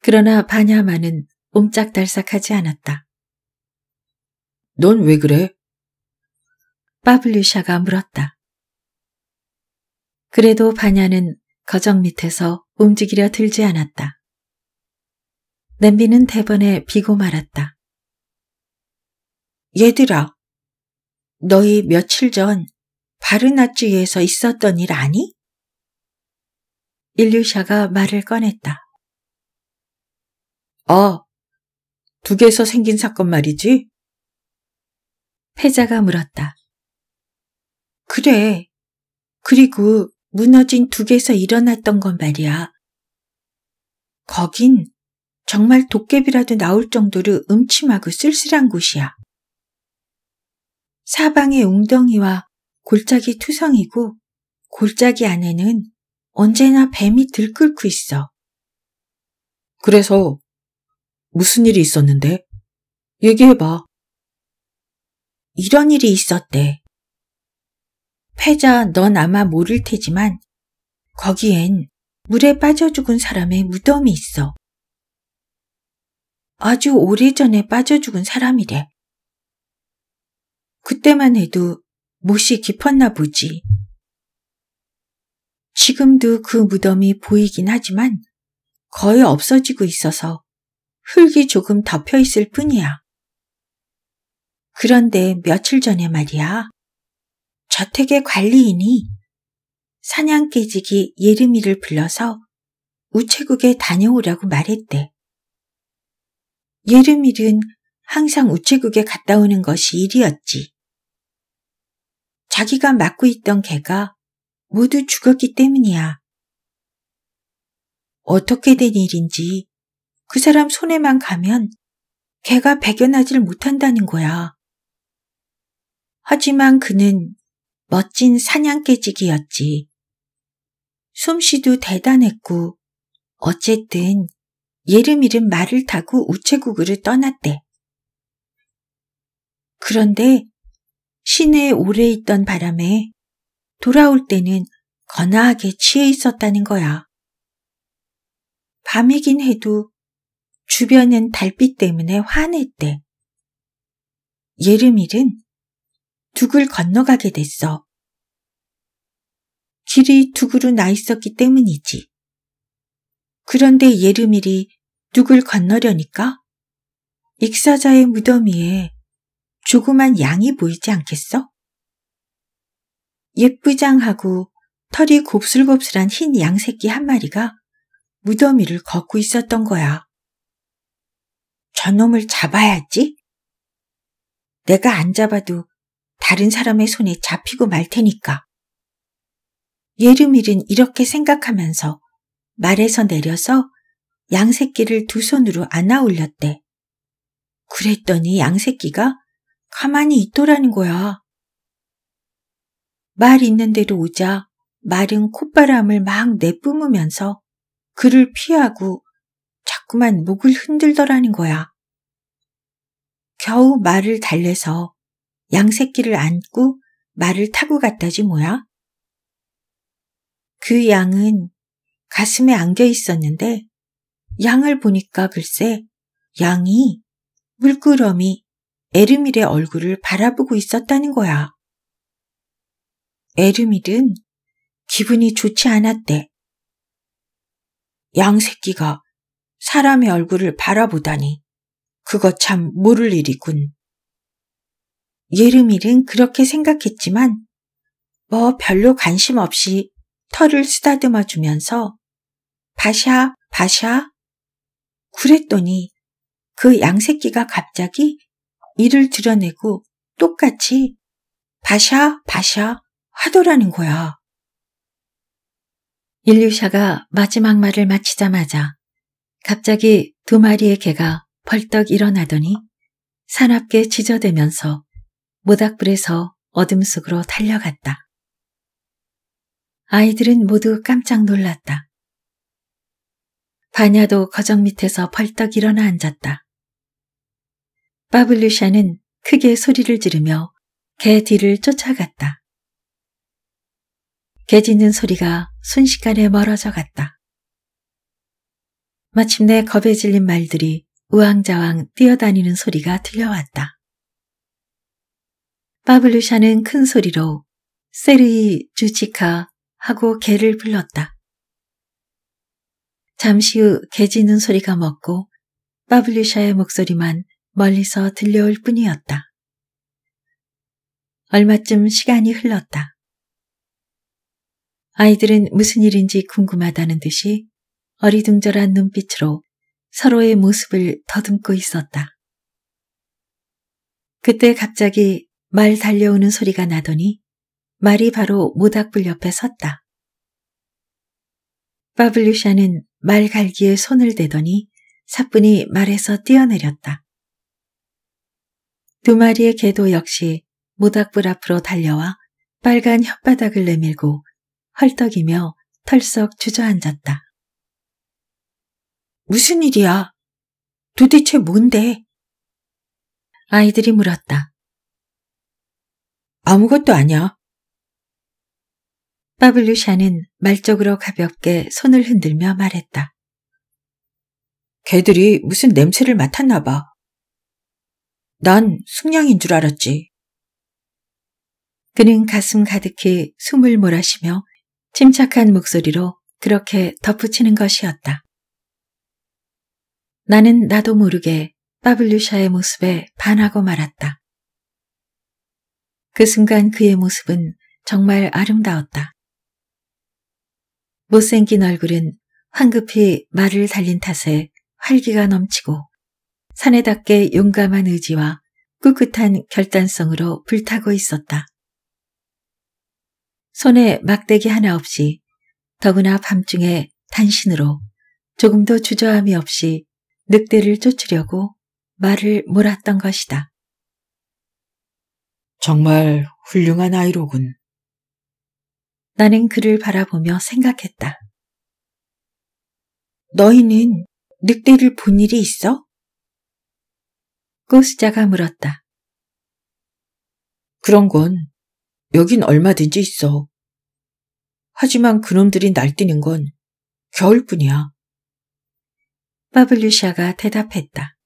[SPEAKER 1] 그러나 바냐마는 옴짝달싹하지 않았다. 넌왜 그래? 파블리샤가 물었다. 그래도 반야는 거정 밑에서 움직이려 들지 않았다. 냄비는 대번에 비고 말았다. 얘들아, 너희 며칠 전 바르나치에서 있었던 일 아니? 일류샤가 말을 꺼냈다. 어, 아, 북에서 생긴 사건 말이지? 해자가 물었다. 그래. 그리고 무너진 두개서 일어났던 건 말이야. 거긴 정말 도깨비라도 나올 정도로 음침하고 쓸쓸한 곳이야. 사방에 웅덩이와 골짜기 투성이고 골짜기 안에는 언제나 뱀이 들끓고 있어. 그래서 무슨 일이 있었는데? 얘기해봐. 이런 일이 있었대. 패자 넌 아마 모를 테지만 거기엔 물에 빠져 죽은 사람의 무덤이 있어. 아주 오래전에 빠져 죽은 사람이래. 그때만 해도 못이 깊었나 보지. 지금도 그 무덤이 보이긴 하지만 거의 없어지고 있어서 흙이 조금 덮여 있을 뿐이야. 그런데 며칠 전에 말이야. 저택의 관리인이 사냥개지기 예름이를 불러서 우체국에 다녀오라고 말했대. 예름일은 항상 우체국에 갔다 오는 것이 일이었지. 자기가 맡고 있던 개가 모두 죽었기 때문이야. 어떻게 된 일인지 그 사람 손에만 가면 개가 배견하질 못한다는 거야. 하지만 그는 멋진 사냥개지기였지. 숨씨도 대단했고 어쨌든 예름이름 말을 타고 우체국으로 떠났대. 그런데 시내에 오래 있던 바람에 돌아올 때는 거나하게 취해 있었다는 거야. 밤이긴 해도 주변은 달빛 때문에 환했대. 예름일은 둑을 건너가게 됐어. 길이 둑으로 나 있었기 때문이지. 그런데 예르밀이 둑을 건너려니까 익사자의 무덤위에 조그만 양이 보이지 않겠어? 예쁘장하고 털이 곱슬곱슬한 흰 양새끼 한 마리가 무덤위를 걷고 있었던 거야. 저놈을 잡아야지. 내가 안 잡아도 다른 사람의 손에 잡히고 말 테니까. 예르밀은 이렇게 생각하면서 말에서 내려서 양새끼를 두 손으로 안아 올렸대. 그랬더니 양새끼가 가만히 있더라는 거야. 말 있는 대로 오자 마른 콧바람을 막 내뿜으면서 그를 피하고 자꾸만 목을 흔들더라는 거야. 겨우 말을 달래서 양새끼를 안고 말을 타고 갔다지 뭐야? 그 양은 가슴에 안겨 있었는데 양을 보니까 글쎄 양이 물끄러미 에르밀의 얼굴을 바라보고 있었다는 거야. 에르밀은 기분이 좋지 않았대. 양 새끼가 사람의 얼굴을 바라보다니 그거 참 모를 일이군. 예름일은 그렇게 생각했지만 뭐 별로 관심 없이 털을 쓰다듬어 주면서 바샤, 바샤 그랬더니 그 양새끼가 갑자기 이를 드러내고 똑같이 바샤, 바샤 하더라는 거야. 일류샤가 마지막 말을 마치자마자 갑자기 두 마리의 개가 벌떡 일어나더니 사납게 짖어대면서 모닥불에서 어둠 속으로 달려갔다. 아이들은 모두 깜짝 놀랐다. 바냐도 거정 밑에서 벌떡 일어나 앉았다. 바블루샤는 크게 소리를 지르며 개 뒤를 쫓아갔다. 개 짖는 소리가 순식간에 멀어져 갔다. 마침내 겁에 질린 말들이 우왕좌왕 뛰어다니는 소리가 들려왔다. 파블루샤는 큰 소리로 세르이 주치카 하고 개를 불렀다. 잠시 후 개 짖는 소리가 멎고 파블루샤의 목소리만 멀리서 들려올 뿐이었다. 얼마쯤 시간이 흘렀다. 아이들은 무슨 일인지 궁금하다는 듯이 어리둥절한 눈빛으로 서로의 모습을 더듬고 있었다. 그때 갑자기 말 달려오는 소리가 나더니 말이 바로 모닥불 옆에 섰다. 바블루샤는말 갈기에 손을 대더니 사뿐히 말에서 뛰어내렸다. 두 마리의 개도 역시 모닥불 앞으로 달려와 빨간 혓바닥을 내밀고 헐떡이며 털썩 주저앉았다. 무슨 일이야? 도대체 뭔데? 아이들이 물었다. 아무것도 아니야. 파블루샤는 말적으로 가볍게 손을 흔들며 말했다. 개들이 무슨 냄새를 맡았나 봐. 난 숙냥인 줄 알았지. 그는 가슴 가득히 숨을 몰아쉬며 침착한 목소리로 그렇게 덧붙이는 것이었다. 나는 나도 모르게 파블루샤의 모습에 반하고 말았다. 그 순간 그의 모습은 정말 아름다웠다. 못생긴 얼굴은 황급히 말을 달린 탓에 활기가 넘치고 사내답게 용감한 의지와 꿋꿋한 결단성으로 불타고 있었다. 손에 막대기 하나 없이 더구나 밤중에 단신으로 조금도 주저함이 없이 늑대를 쫓으려고 말을 몰았던 것이다. 정말 훌륭한 아이로군. 나는 그를 바라보며 생각했다. 너희는 늑대를 본 일이 있어? 꼬수자가 물었다. 그런 건 여긴 얼마든지 있어. 하지만 그놈들이 날뛰는 건 겨울뿐이야. 바블루샤가 대답했다.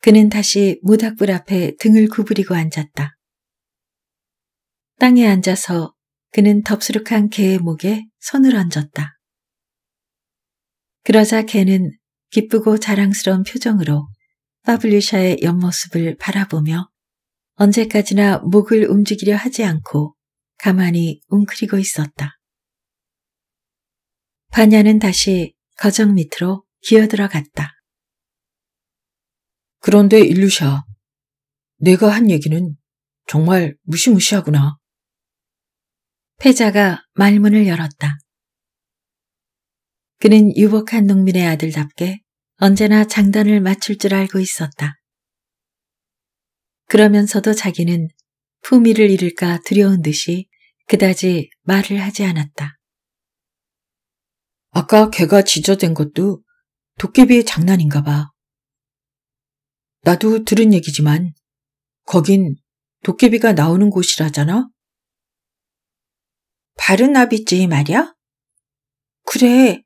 [SPEAKER 1] 그는 다시 모닥불 앞에 등을 구부리고 앉았다. 땅에 앉아서 그는 덥수룩한 개의 목에 손을 얹었다. 그러자 개는 기쁘고 자랑스러운 표정으로 파블리샤의 옆모습을 바라보며 언제까지나 목을 움직이려 하지 않고 가만히 웅크리고 있었다. 반야는 다시 거정 밑으로 기어들어갔다. 그런데 일루샤, 내가 한 얘기는 정말 무시무시하구나. 패자가 말문을 열었다. 그는 유복한 농민의 아들답게 언제나 장단을 맞출 줄 알고 있었다. 그러면서도 자기는 품위를 잃을까 두려운 듯이 그다지 말을 하지 않았다. 아까 개가 지저된 것도 도깨비의 장난인가 봐. 나도 들은 얘기지만 거긴 도깨비가 나오는 곳이라잖아? 바른나비지 말이야? 그래.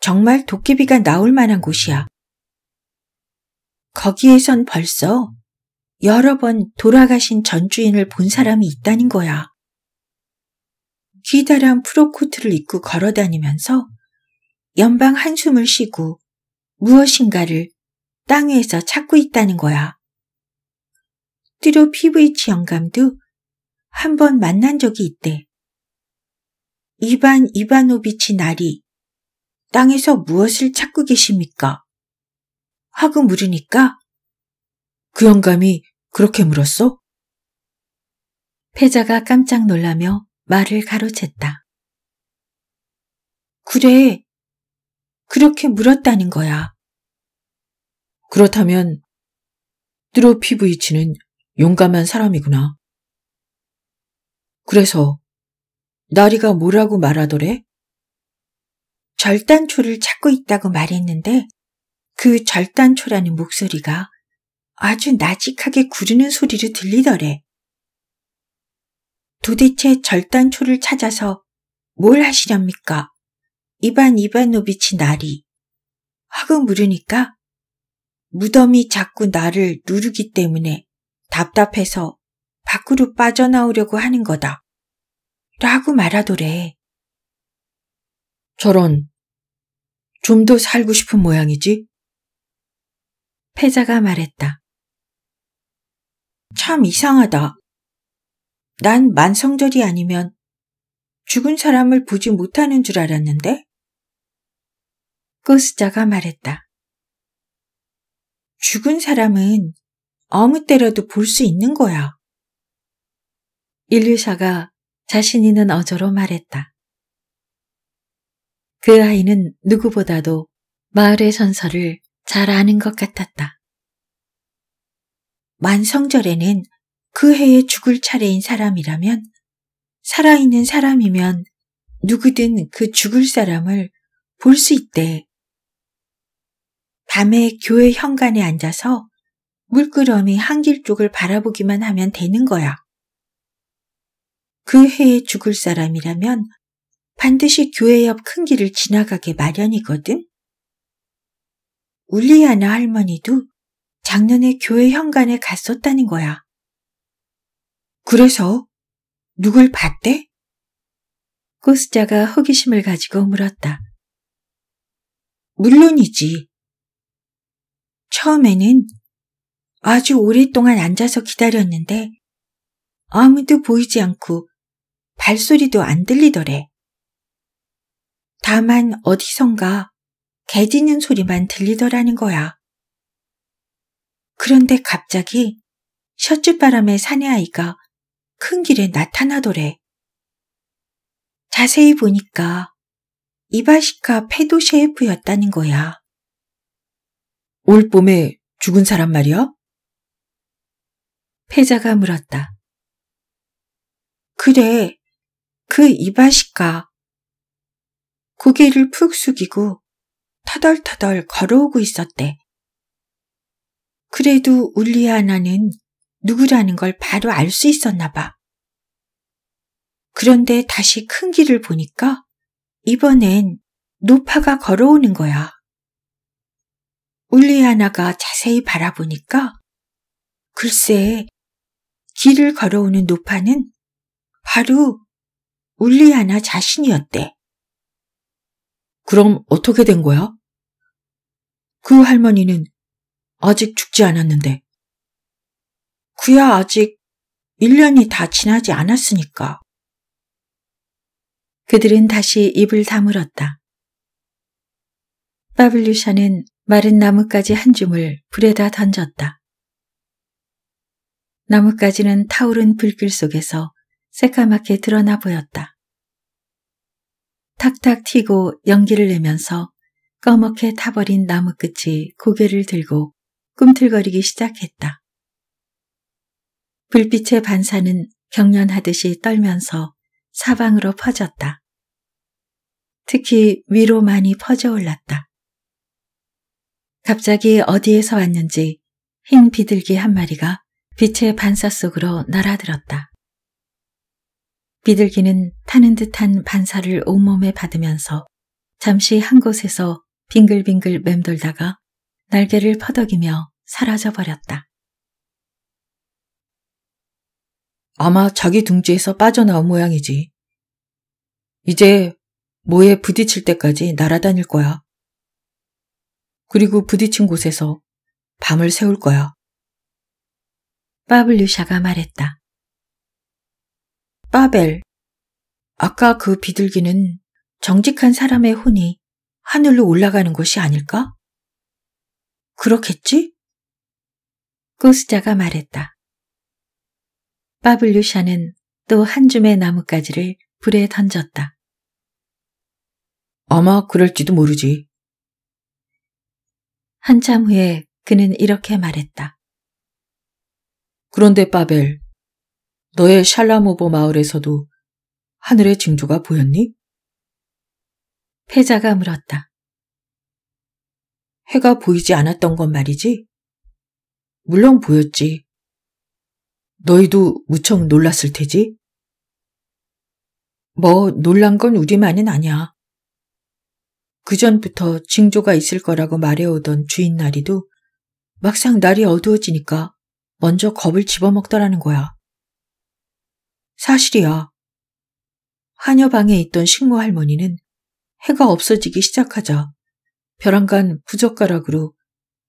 [SPEAKER 1] 정말 도깨비가 나올 만한 곳이야. 거기에선 벌써 여러 번 돌아가신 전주인을 본 사람이 있다는 거야. 기다란 프로코트를 입고 걸어다니면서 연방 한숨을 쉬고 무엇인가를 땅에서 찾고 있다는 거야. 뜨로 피브이치 영감도 한 번 만난 적이 있대. 이반 이바노비치 나리, 땅에서 무엇을 찾고 계십니까? 하고 물으니까 그 영감이 그렇게 물었어? 패자가 깜짝 놀라며 말을 가로챘다. 그래, 그렇게 물었다는 거야. 그렇다면 드로피브이치는 용감한 사람이구나. 그래서 나리가 뭐라고 말하더래? 절단초를 찾고 있다고 말했는데 그 절단초라는 목소리가 아주 나직하게 구르는 소리를 들리더래. 도대체 절단초를 찾아서 뭘 하시렵니까? 이반 이반노비치 나리. 하고 물으니까 무덤이 자꾸 나를 누르기 때문에 답답해서 밖으로 빠져나오려고 하는 거다. 라고 말하더래. 저런, 좀 더 살고 싶은 모양이지? 패자가 말했다. 참 이상하다. 난 만성절이 아니면 죽은 사람을 보지 못하는 줄 알았는데? 꼬스자가 말했다. 죽은 사람은 아무 때라도 볼 수 있는 거야. 인류샤가 자신 있는 어조로 말했다. 그 아이는 누구보다도 마을의 전설을 잘 아는 것 같았다. 만성절에는 그 해에 죽을 차례인 사람이라면 살아있는 사람이면 누구든 그 죽을 사람을 볼 수 있대. 밤에 교회 현관에 앉아서 물끄러미 한길 쪽을 바라보기만 하면 되는 거야. 그 해에 죽을 사람이라면 반드시 교회 옆 큰 길을 지나가게 마련이거든. 울리아나 할머니도 작년에 교회 현관에 갔었다는 거야. 그래서 누굴 봤대? 코스자가 호기심을 가지고 물었다. 물론이지. 처음에는 아주 오랫동안 앉아서 기다렸는데 아무도 보이지 않고 발소리도 안 들리더래. 다만 어디선가 개 짖는 소리만 들리더라는 거야. 그런데 갑자기 셔츠바람에 사내아이가 큰 길에 나타나더래. 자세히 보니까 이바시카 페도 셰프였다는 거야. 올 봄에 죽은 사람 말이야? 패자가 물었다. 그래, 그이바시가 고개를 푹 숙이고 터덜터덜 걸어오고 있었대. 그래도 울리아나는 누구라는 걸 바로 알 수 있었나 봐. 그런데 다시 큰 길을 보니까 이번엔 노파가 걸어오는 거야. 울리아나가 자세히 바라보니까 글쎄 길을 걸어오는 노파는 바로 울리아나 자신이었대. 그럼 어떻게 된 거야? 그 할머니는 아직 죽지 않았는데. 그야 아직 1년이 다 지나지 않았으니까. 그들은 다시 입을 다물었다. 바블류샤는 마른 나뭇가지 한 줌을 불에다 던졌다. 나뭇가지는 타오른 불길 속에서 새까맣게 드러나 보였다. 탁탁 튀고 연기를 내면서 꺼멓게 타버린 나무 끝이 고개를 들고 꿈틀거리기 시작했다. 불빛의 반사는 경련하듯이 떨면서 사방으로 퍼졌다. 특히 위로 많이 퍼져 올랐다. 갑자기 어디에서 왔는지 흰 비둘기 한 마리가 빛의 반사 속으로 날아들었다. 비둘기는 타는 듯한 반사를 온몸에 받으면서 잠시 한 곳에서 빙글빙글 맴돌다가 날개를 퍼덕이며 사라져버렸다. 아마 자기 둥지에서 빠져나온 모양이지. 이제 뭐에 부딪힐 때까지 날아다닐 거야. 그리고 부딪힌 곳에서 밤을 새울 거야. 바블류샤가 말했다. 바벨. 아까 그 비둘기는 정직한 사람의 혼이 하늘로 올라가는 것이 아닐까? 그렇겠지? 꼬스자가 말했다. 바블류샤는 또 한 줌의 나뭇가지를 불에 던졌다. 아마 그럴지도 모르지. 한참 후에 그는 이렇게 말했다. 그런데 바벨, 너의 샬라모보 마을에서도 하늘의 징조가 보였니? 패자가 물었다. 해가 보이지 않았던 건 말이지? 물론 보였지. 너희도 무척 놀랐을 테지? 뭐 놀란 건 우리만은 아니야. 그전부터 징조가 있을 거라고 말해오던 주인 나리도 막상 날이 어두워지니까 먼저 겁을 집어먹더라는 거야. 사실이야. 한여방에 있던 식모 할머니는 해가 없어지기 시작하자 벼랑간 부젓가락으로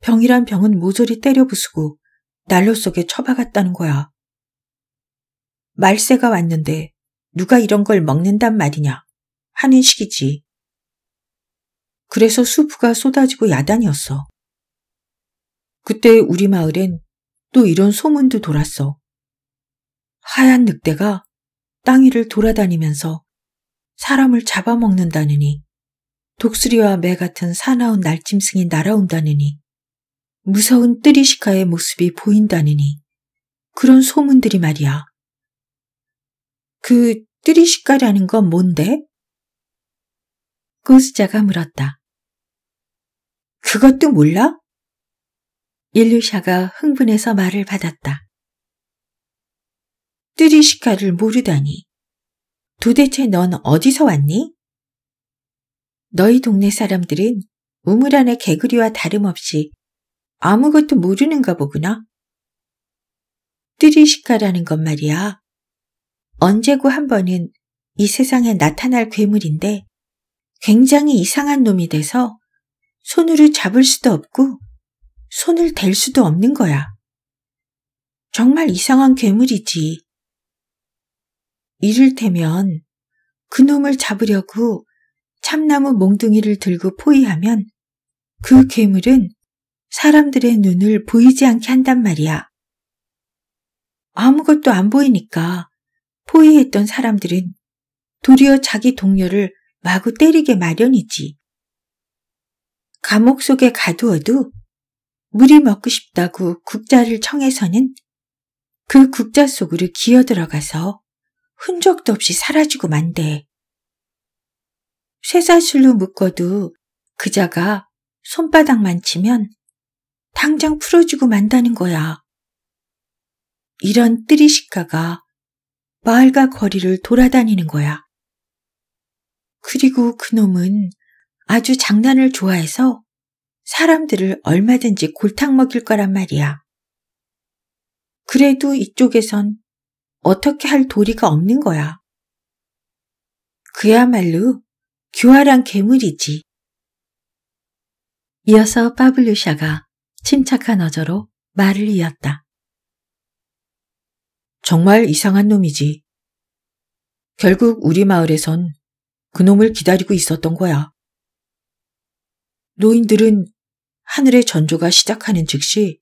[SPEAKER 1] 병이란 병은 모조리 때려 부수고 난로 속에 처박았다는 거야. 말세가 왔는데 누가 이런 걸 먹는단 말이냐 하는 식이지. 그래서 수프가 쏟아지고 야단이었어. 그때 우리 마을엔 또 이런 소문도 돌았어. 하얀 늑대가 땅 위를 돌아다니면서 사람을 잡아먹는다느니 독수리와 매 같은 사나운 날짐승이 날아온다느니 무서운 뜨리시카의 모습이 보인다느니 그런 소문들이 말이야. 그 뜨리시카라는 건 뭔데? 고수자가 물었다. 그것도 몰라? 일루샤가 흥분해서 말을 받았다. 뜨리시카를 모르다니. 도대체 넌 어디서 왔니? 너희 동네 사람들은 우물 안의 개구리와 다름없이 아무것도 모르는가 보구나. 뜨리시카라는 것 말이야. 언제고 한 번은 이 세상에 나타날 괴물인데 굉장히 이상한 놈이 돼서 손으로 잡을 수도 없고 손을 댈 수도 없는 거야. 정말 이상한 괴물이지. 이를테면 그놈을 잡으려고 참나무 몽둥이를 들고 포위하면 그 괴물은 사람들의 눈을 보이지 않게 한단 말이야. 아무것도 안 보이니까 포위했던 사람들은 도리어 자기 동료를 마구 때리게 마련이지. 감옥 속에 가두어도 물이 먹고 싶다고 국자를 청해서는 그 국자 속으로 기어들어가서 흔적도 없이 사라지고 만대. 쇠사슬로 묶어도 그자가 손바닥만 치면 당장 풀어주고 만다는 거야. 이런 뜨리식가가 마을과 거리를 돌아다니는 거야. 그리고 그놈은 아주 장난을 좋아해서 사람들을 얼마든지 골탕 먹일 거란 말이야. 그래도 이쪽에선 어떻게 할 도리가 없는 거야. 그야말로 교활한 괴물이지. 이어서 파블루샤가 침착한 어조로 말을 이었다. 정말 이상한 놈이지. 결국 우리 마을에선 그놈을 기다리고 있었던 거야. 노인들은 하늘의 전조가 시작하는 즉시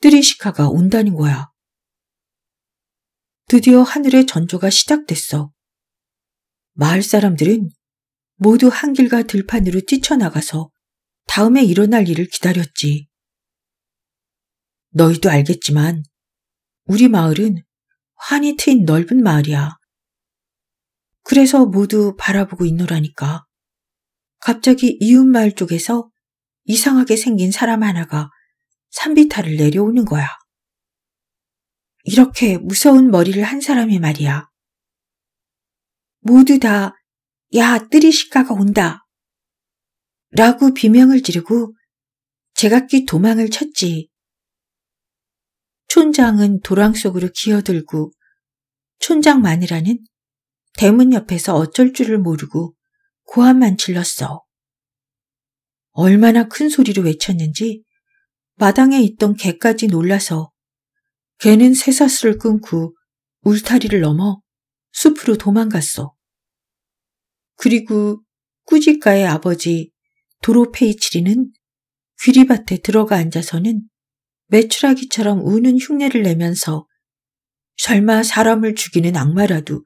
[SPEAKER 1] 뜨리시카가 온다는 거야. 드디어 하늘의 전조가 시작됐어. 마을 사람들은 모두 한길과 들판으로 뛰쳐나가서 다음에 일어날 일을 기다렸지. 너희도 알겠지만 우리 마을은 환히 트인 넓은 마을이야. 그래서 모두 바라보고 있노라니까. 갑자기 이웃마을 쪽에서 이상하게 생긴 사람 하나가 산비탈을 내려오는 거야. 이렇게 무서운 머리를 한 사람이 말이야. 모두 다, 야, 뜨리시카가 온다! 라고 비명을 지르고 제각기 도망을 쳤지. 촌장은 도랑 속으로 기어들고 촌장 마누라는 대문 옆에서 어쩔 줄을 모르고 고함만 질렀어. 얼마나 큰 소리로 외쳤는지 마당에 있던 개까지 놀라서 개는 새사슬을 끊고 울타리를 넘어 숲으로 도망갔어. 그리고 꾸지가의 아버지 도로페이치리는 귀리밭에 들어가 앉아서는 매출하기처럼 우는 흉내를 내면서 설마 사람을 죽이는 악마라도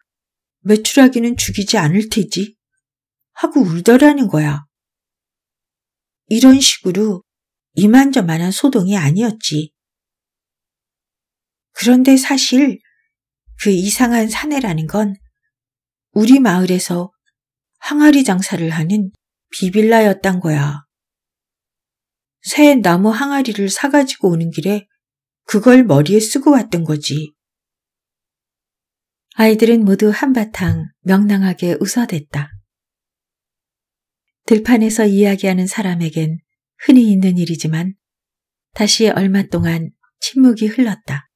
[SPEAKER 1] 매출하기는 죽이지 않을 테지 하고 울더라는 거야. 이런 식으로 이만저만한 소동이 아니었지. 그런데 사실 그 이상한 사내라는 건 우리 마을에서 항아리 장사를 하는 비빌라였단 거야. 새 나무 항아리를 사가지고 오는 길에 그걸 머리에 쓰고 왔던 거지. 아이들은 모두 한바탕 명랑하게 웃어댔다. 들판에서 이야기하는 사람에겐 흔히 있는 일이지만 다시 얼마 동안 침묵이 흘렀다.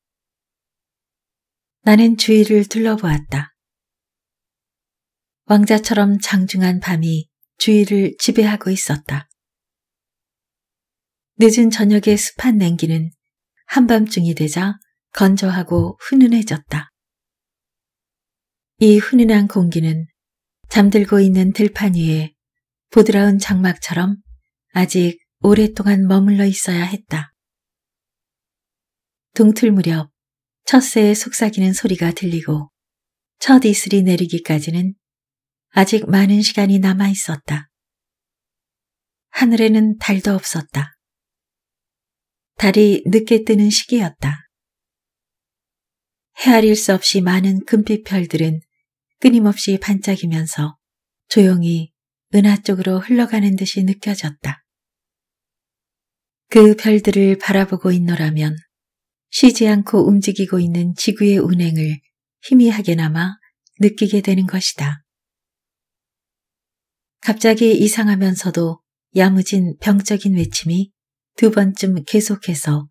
[SPEAKER 1] 나는 주위를 둘러보았다. 왕자처럼 장중한 밤이 주위를 지배하고 있었다. 늦은 저녁의 습한 냉기는 한밤중이 되자 건조하고 훈훈해졌다. 이 훈훈한 공기는 잠들고 있는 들판 위에 부드러운 장막처럼 아직 오랫동안 머물러 있어야 했다. 동틀 무렵 첫 새의 속삭이는 소리가 들리고 첫 이슬이 내리기까지는 아직 많은 시간이 남아 있었다. 하늘에는 달도 없었다. 달이 늦게 뜨는 시기였다. 헤아릴 수 없이 많은 금빛 별들은 끊임없이 반짝이면서 조용히 은하 쪽으로 흘러가는 듯이 느껴졌다. 그 별들을 바라보고 있노라면 쉬지 않고 움직이고 있는 지구의 운행을 희미하게나마 느끼게 되는 것이다. 갑자기 이상하면서도 야무진 병적인 외침이 두 번쯤 계속해서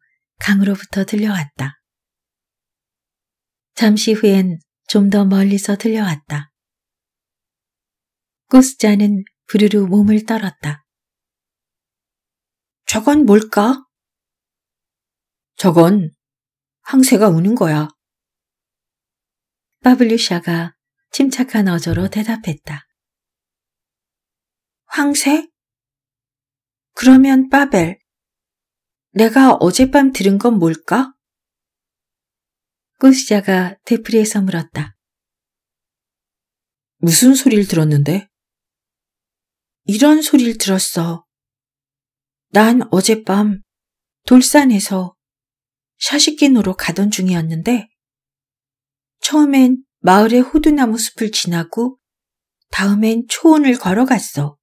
[SPEAKER 1] 강으로부터 들려왔다. 잠시 후엔 좀 더 멀리서 들려왔다. 호스자는 부르르 몸을 떨었다. 저건 뭘까? 저건 황새가 우는 거야. 파블루샤가 침착한 어조로 대답했다. 황새? 그러면 빠벨, 내가 어젯밤 들은 건 뭘까? 꾸시자가 대프리에서 물었다. 무슨 소리를 들었는데? 이런 소리를 들었어. 난 어젯밤 돌산에서 샤시키노로 가던 중이었는데 처음엔 마을의 호두나무 숲을 지나고 다음엔 초원을 걸어갔어.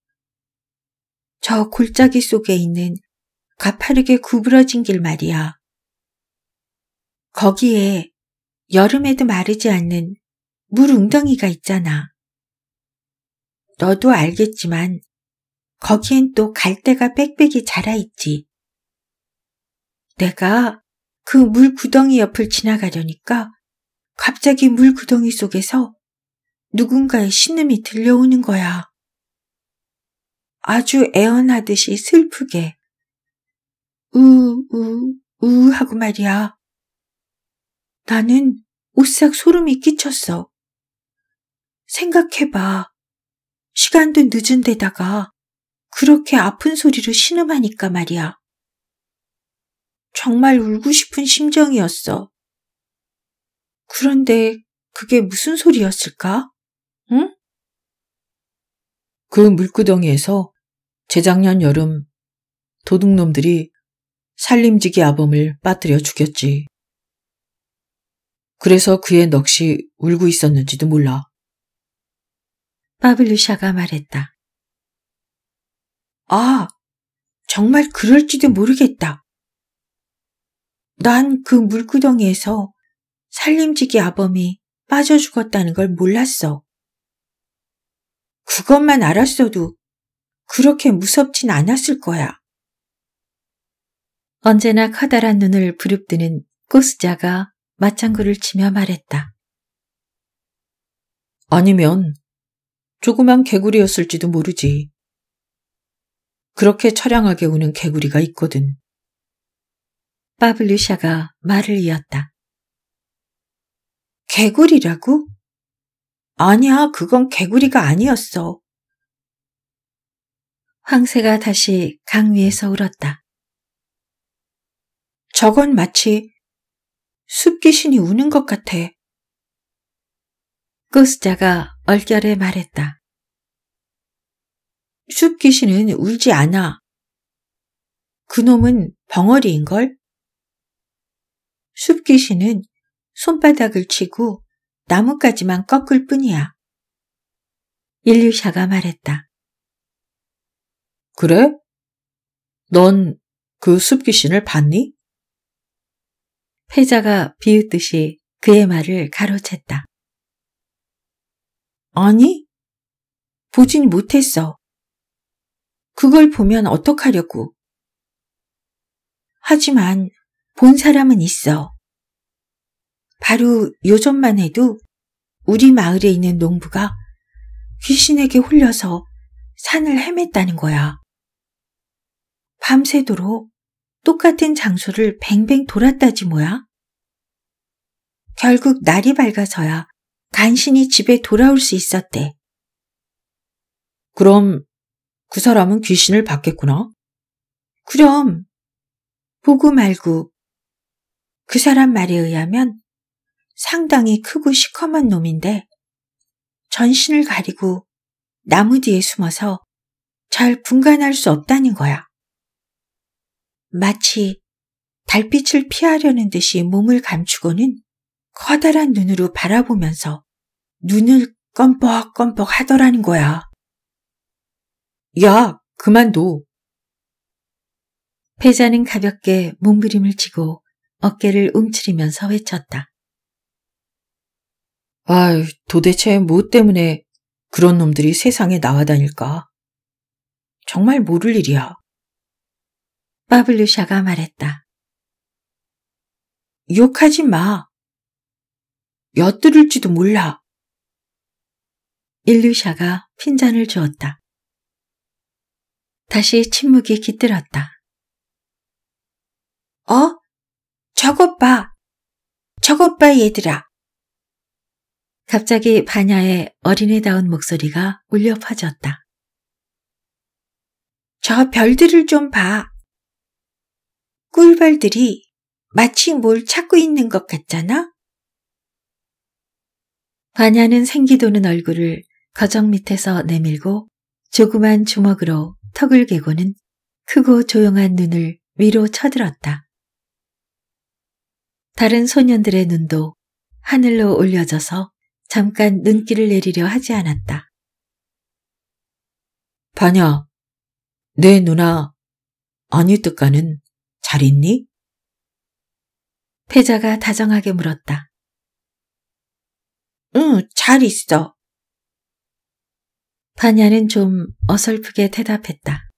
[SPEAKER 1] 저 골짜기 속에 있는 가파르게 구부러진 길 말이야. 거기에 여름에도 마르지 않는 물 웅덩이가 있잖아. 너도 알겠지만 거기엔 또 갈대가 빽빽이 자라있지. 내가 그 물구덩이 옆을 지나가려니까 갑자기 물구덩이 속에서 누군가의 신음이 들려오는 거야. 아주 애원하듯이 슬프게 우우우 하고 말이야. 나는 오싹 소름이 끼쳤어. 생각해봐. 시간도 늦은 데다가 그렇게 아픈 소리를 신음하니까 말이야. 정말 울고 싶은 심정이었어. 그런데 그게 무슨 소리였을까? 응? 그 물구덩이에서 재작년 여름 도둑놈들이 살림지기 아범을 빠뜨려 죽였지. 그래서 그의 넋이 울고 있었는지도 몰라. 바블루샤가 말했다. 아, 정말 그럴지도 모르겠다. 난 그 물구덩이에서 살림지기 아범이 빠져 죽었다는 걸 몰랐어. 그것만 알았어도 그렇게 무섭진 않았을 거야. 언제나 커다란 눈을 부릅뜨는 꼬스자가 맞장구를 치며 말했다. 아니면 조그만 개구리였을지도 모르지. 그렇게 처량하게 우는 개구리가 있거든. 바블루샤가 말을 이었다. 개구리라고? 아니야, 그건 개구리가 아니었어. 황새가 다시 강위에서 울었다. 저건 마치 숲귀신이 우는 것 같아. 꼬스자가 얼결에 말했다. 숲 귀신은 울지 않아. 그놈은 벙어리인걸? 숲 귀신은 손바닥을 치고 나뭇가지만 꺾을 뿐이야. 일류샤가 말했다. 그래? 넌 그숲 귀신을 봤니? 패자가 비웃듯이 그의 말을 가로챘다. 아니, 보진 못했어. 그걸 보면 어떡하려고. 하지만 본 사람은 있어. 바로 요전만 해도 우리 마을에 있는 농부가 귀신에게 홀려서 산을 헤맸다는 거야. 밤새도록 똑같은 장소를 뱅뱅 돌았다지 뭐야. 결국 날이 밝아서야 간신히 집에 돌아올 수 있었대. 그럼 그 사람은 귀신을 봤겠구나. 그럼 보고 말고 그 사람 말에 의하면 상당히 크고 시커먼 놈인데 전신을 가리고 나무 뒤에 숨어서 잘 분간할 수 없다는 거야. 마치 달빛을 피하려는 듯이 몸을 감추고는 커다란 눈으로 바라보면서 눈을 껌뻑껌뻑 하더라는 거야. 야, 그만둬. 패자는 가볍게 몸부림을 치고 어깨를 움츠리면서 외쳤다. 아휴 도대체 뭐 때문에 그런 놈들이 세상에 나와 다닐까? 정말 모를 일이야. 바블루샤가 말했다. 욕하지 마. 엿들을지도 몰라. 일루샤가 핀잔을 주었다. 다시 침묵이 깃들었다. 어? 저것 봐! 저것 봐, 얘들아! 갑자기 반야의 어린애다운 목소리가 울려 퍼졌다. 저 별들을 좀 봐. 꿀벌들이 마치 뭘 찾고 있는 것 같잖아? 반야는 생기 도는 얼굴을 거정 밑에서 내밀고 조그만 주먹으로 턱을 개고는 크고 조용한 눈을 위로 쳐들었다. 다른 소년들의 눈도 하늘로 올려져서 잠깐 눈길을 내리려 하지 않았다. 반야, 내 누나 아니뜨까는 잘 있니? 패자가 다정하게 물었다. 응, 잘 있어. 파냐는 좀 어설프게 대답했다.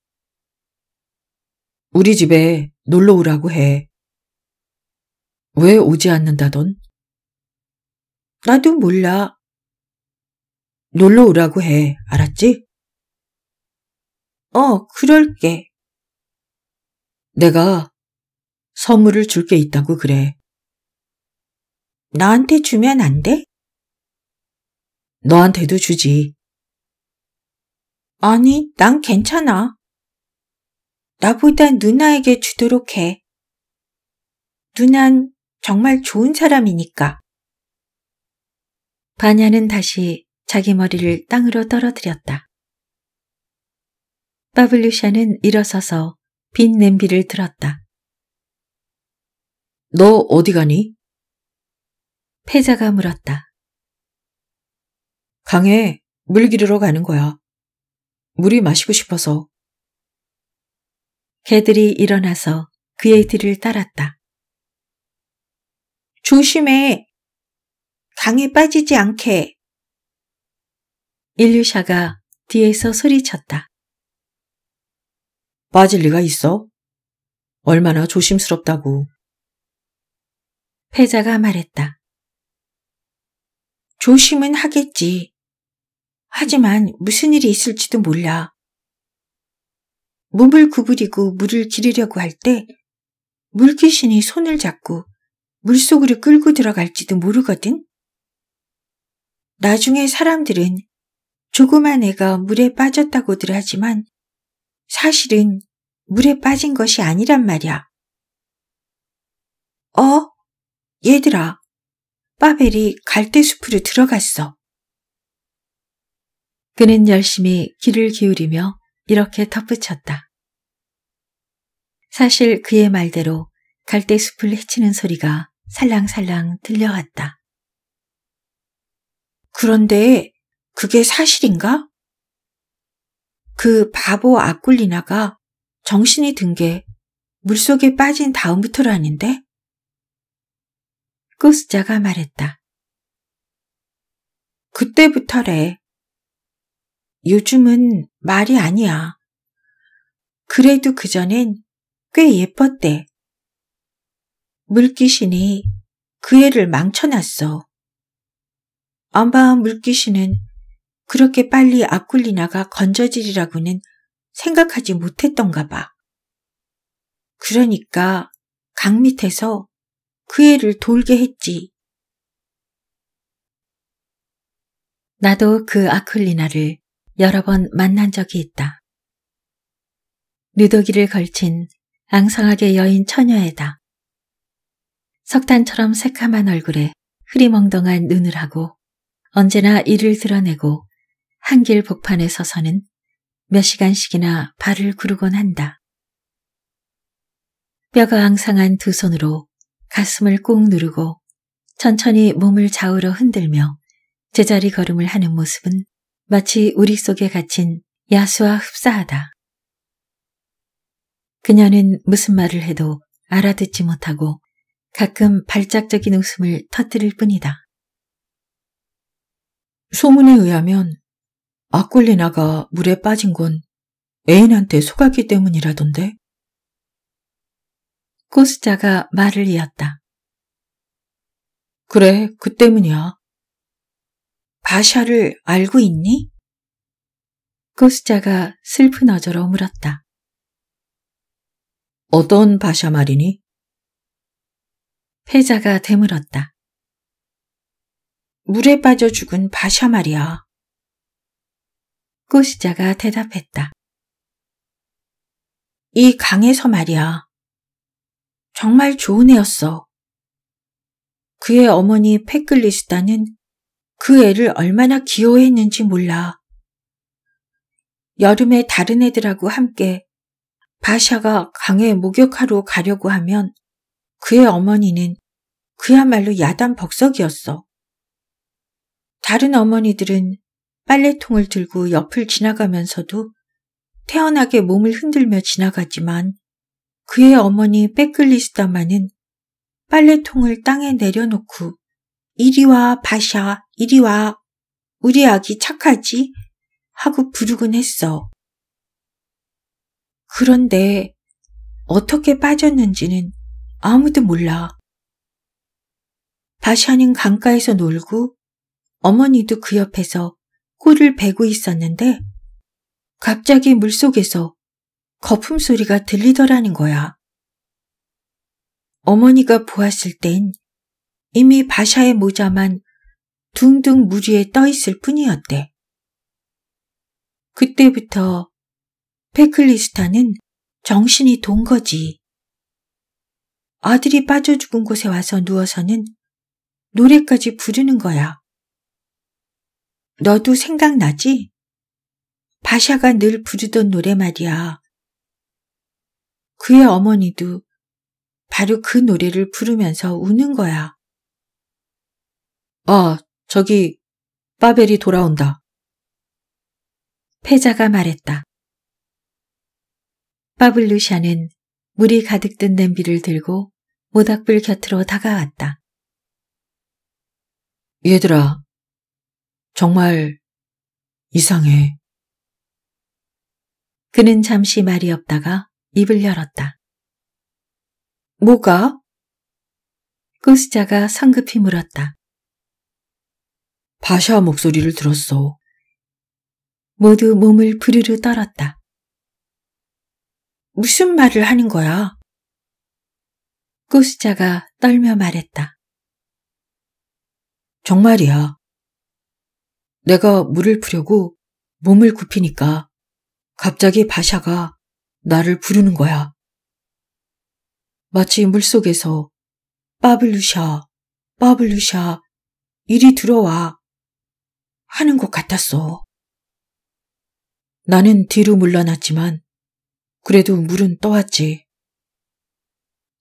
[SPEAKER 1] 우리 집에 놀러 오라고 해. 왜 오지 않는다던? 나도 몰라. 놀러 오라고 해. 알았지? 어, 그럴게. 내가 선물을 줄 게 있다고 그래. 나한테 주면 안 돼? 너한테도 주지. 아니, 난 괜찮아. 나보다 누나에게 주도록 해. 누난 정말 좋은 사람이니까. 바냐는 다시 자기 머리를 땅으로 떨어뜨렸다. 파블루샤는 일어서서 빈 냄비를 들었다. 너 어디 가니? 패자가 물었다. 강에 물 기르러 가는 거야. 물이 마시고 싶어서. 개들이 일어나서 그의 뒤를 따랐다. 조심해. 강에 빠지지 않게. 일류샤가 뒤에서 소리쳤다. 빠질 리가 있어? 얼마나 조심스럽다고. 패자가 말했다. 조심은 하겠지. 하지만 무슨 일이 있을지도 몰라. 몸을 구부리고 물을 기르려고 할 때 물귀신이 손을 잡고 물속으로 끌고 들어갈지도 모르거든. 나중에 사람들은 조그만 애가 물에 빠졌다고들 하지만 사실은 물에 빠진 것이 아니란 말이야. 어? 얘들아, 빠벨이 갈대숲으로 들어갔어. 그는 열심히 귀를 기울이며 이렇게 덧붙였다. 사실 그의 말대로 갈대숲을 해치는 소리가 살랑살랑 들려왔다. 그런데 그게 사실인가? 그 바보 아꿀리나가 정신이 든 게 물속에 빠진 다음부터라는데? 꾸스자가 말했다. 그때부터래. 요즘은 말이 아니야. 그래도 그전엔 꽤 예뻤대. 물귀신이 그 애를 망쳐놨어. 엄마와 물귀신은 그렇게 빨리 아쿨리나가 건져지리라고는 생각하지 못했던가 봐. 그러니까 강 밑에서 그 애를 돌게 했지. 나도 그 아쿨리나를 여러 번 만난 적이 있다. 누더기를 걸친 앙상하게 여인 처녀에다. 석탄처럼 새카만 얼굴에 흐리멍덩한 눈을 하고 언제나 이를 드러내고 한길 복판에 서서는 몇 시간씩이나 발을 구르곤 한다. 뼈가 앙상한 두 손으로 가슴을 꾹 누르고 천천히 몸을 좌우로 흔들며 제자리 걸음을 하는 모습은 마치 우리 속에 갇힌 야수와 흡사하다. 그녀는 무슨 말을 해도 알아듣지 못하고 가끔 발작적인 웃음을 터뜨릴 뿐이다. 소문에 의하면 아꿀리나가 물에 빠진 건 애인한테 속았기 때문이라던데. 코스자가 말을 이었다. 그래, 그 때문이야. 바샤를 알고 있니? 코스자가 슬픈 어조로 물었다. 어떤 바샤 말이니? 패자가 되물었다. 물에 빠져 죽은 바샤 말이야. 꼬시자가 대답했다. 이 강에서 말이야. 정말 좋은 애였어. 그의 어머니 패클리스다는 그 애를 얼마나 기호했는지 몰라. 여름에 다른 애들하고 함께 바샤가 강에 목욕하러 가려고 하면 그의 어머니는 그야말로 야단 법석이었어 다른 어머니들은 빨래통을 들고 옆을 지나가면서도 태연하게 몸을 흔들며 지나가지만 그의 어머니 백글리스다마는 빨래통을 땅에 내려놓고 이리와 바샤 이리 와. 우리 아기 착하지? 하고 부르곤 했어. 그런데 어떻게 빠졌는지는 아무도 몰라. 바샤는 강가에서 놀고 어머니도 그 옆에서 꼴을 베고 있었는데 갑자기 물속에서 거품 소리가 들리더라는 거야. 어머니가 보았을 땐 이미 바샤의 모자만 둥둥 무지에 떠있을 뿐이었대. 그때부터 페클리스타는 정신이 돈 거지. 아들이 빠져 죽은 곳에 와서 누워서는 노래까지 부르는 거야. 너도 생각나지? 바샤가 늘 부르던 노래 말이야. 그의 어머니도 바로 그 노래를 부르면서 우는 거야. 어, 저기 바벨이 돌아온다. 패자가 말했다. 바블루샤는 물이 가득 든 냄비를 들고 모닥불 곁으로 다가왔다. 얘들아, 정말 이상해. 그는 잠시 말이 없다가 입을 열었다. 뭐가? 꾸스자가 성급히 물었다. 바샤 목소리를 들었어. 모두 몸을 부르르 떨었다. 무슨 말을 하는 거야? 꼬수자가 떨며 말했다. 정말이야. 내가 물을 푸려고 몸을 굽히니까 갑자기 바샤가 나를 부르는 거야. 마치 물속에서 빠블루샤, 빠블루샤, 이리 들어와 하는 것 같았어. 나는 뒤로 물러났지만 그래도 물은 떠왔지.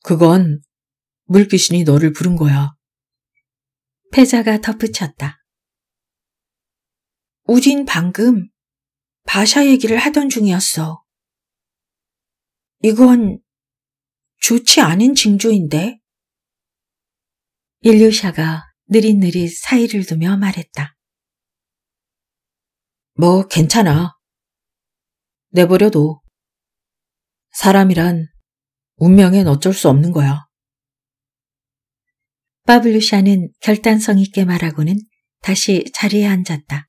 [SPEAKER 1] 그건 물귀신이 너를 부른 거야. 패자가 덧붙였다. 우린 방금 바샤 얘기를 하던 중이었어. 이건 좋지 않은 징조인데? 일류샤가 느릿느릿 사이를 두며 말했다. 뭐 괜찮아. 내버려둬. 사람이란 운명엔 어쩔 수 없는 거야. 파블루샤는 결단성 있게 말하고는 다시 자리에 앉았다.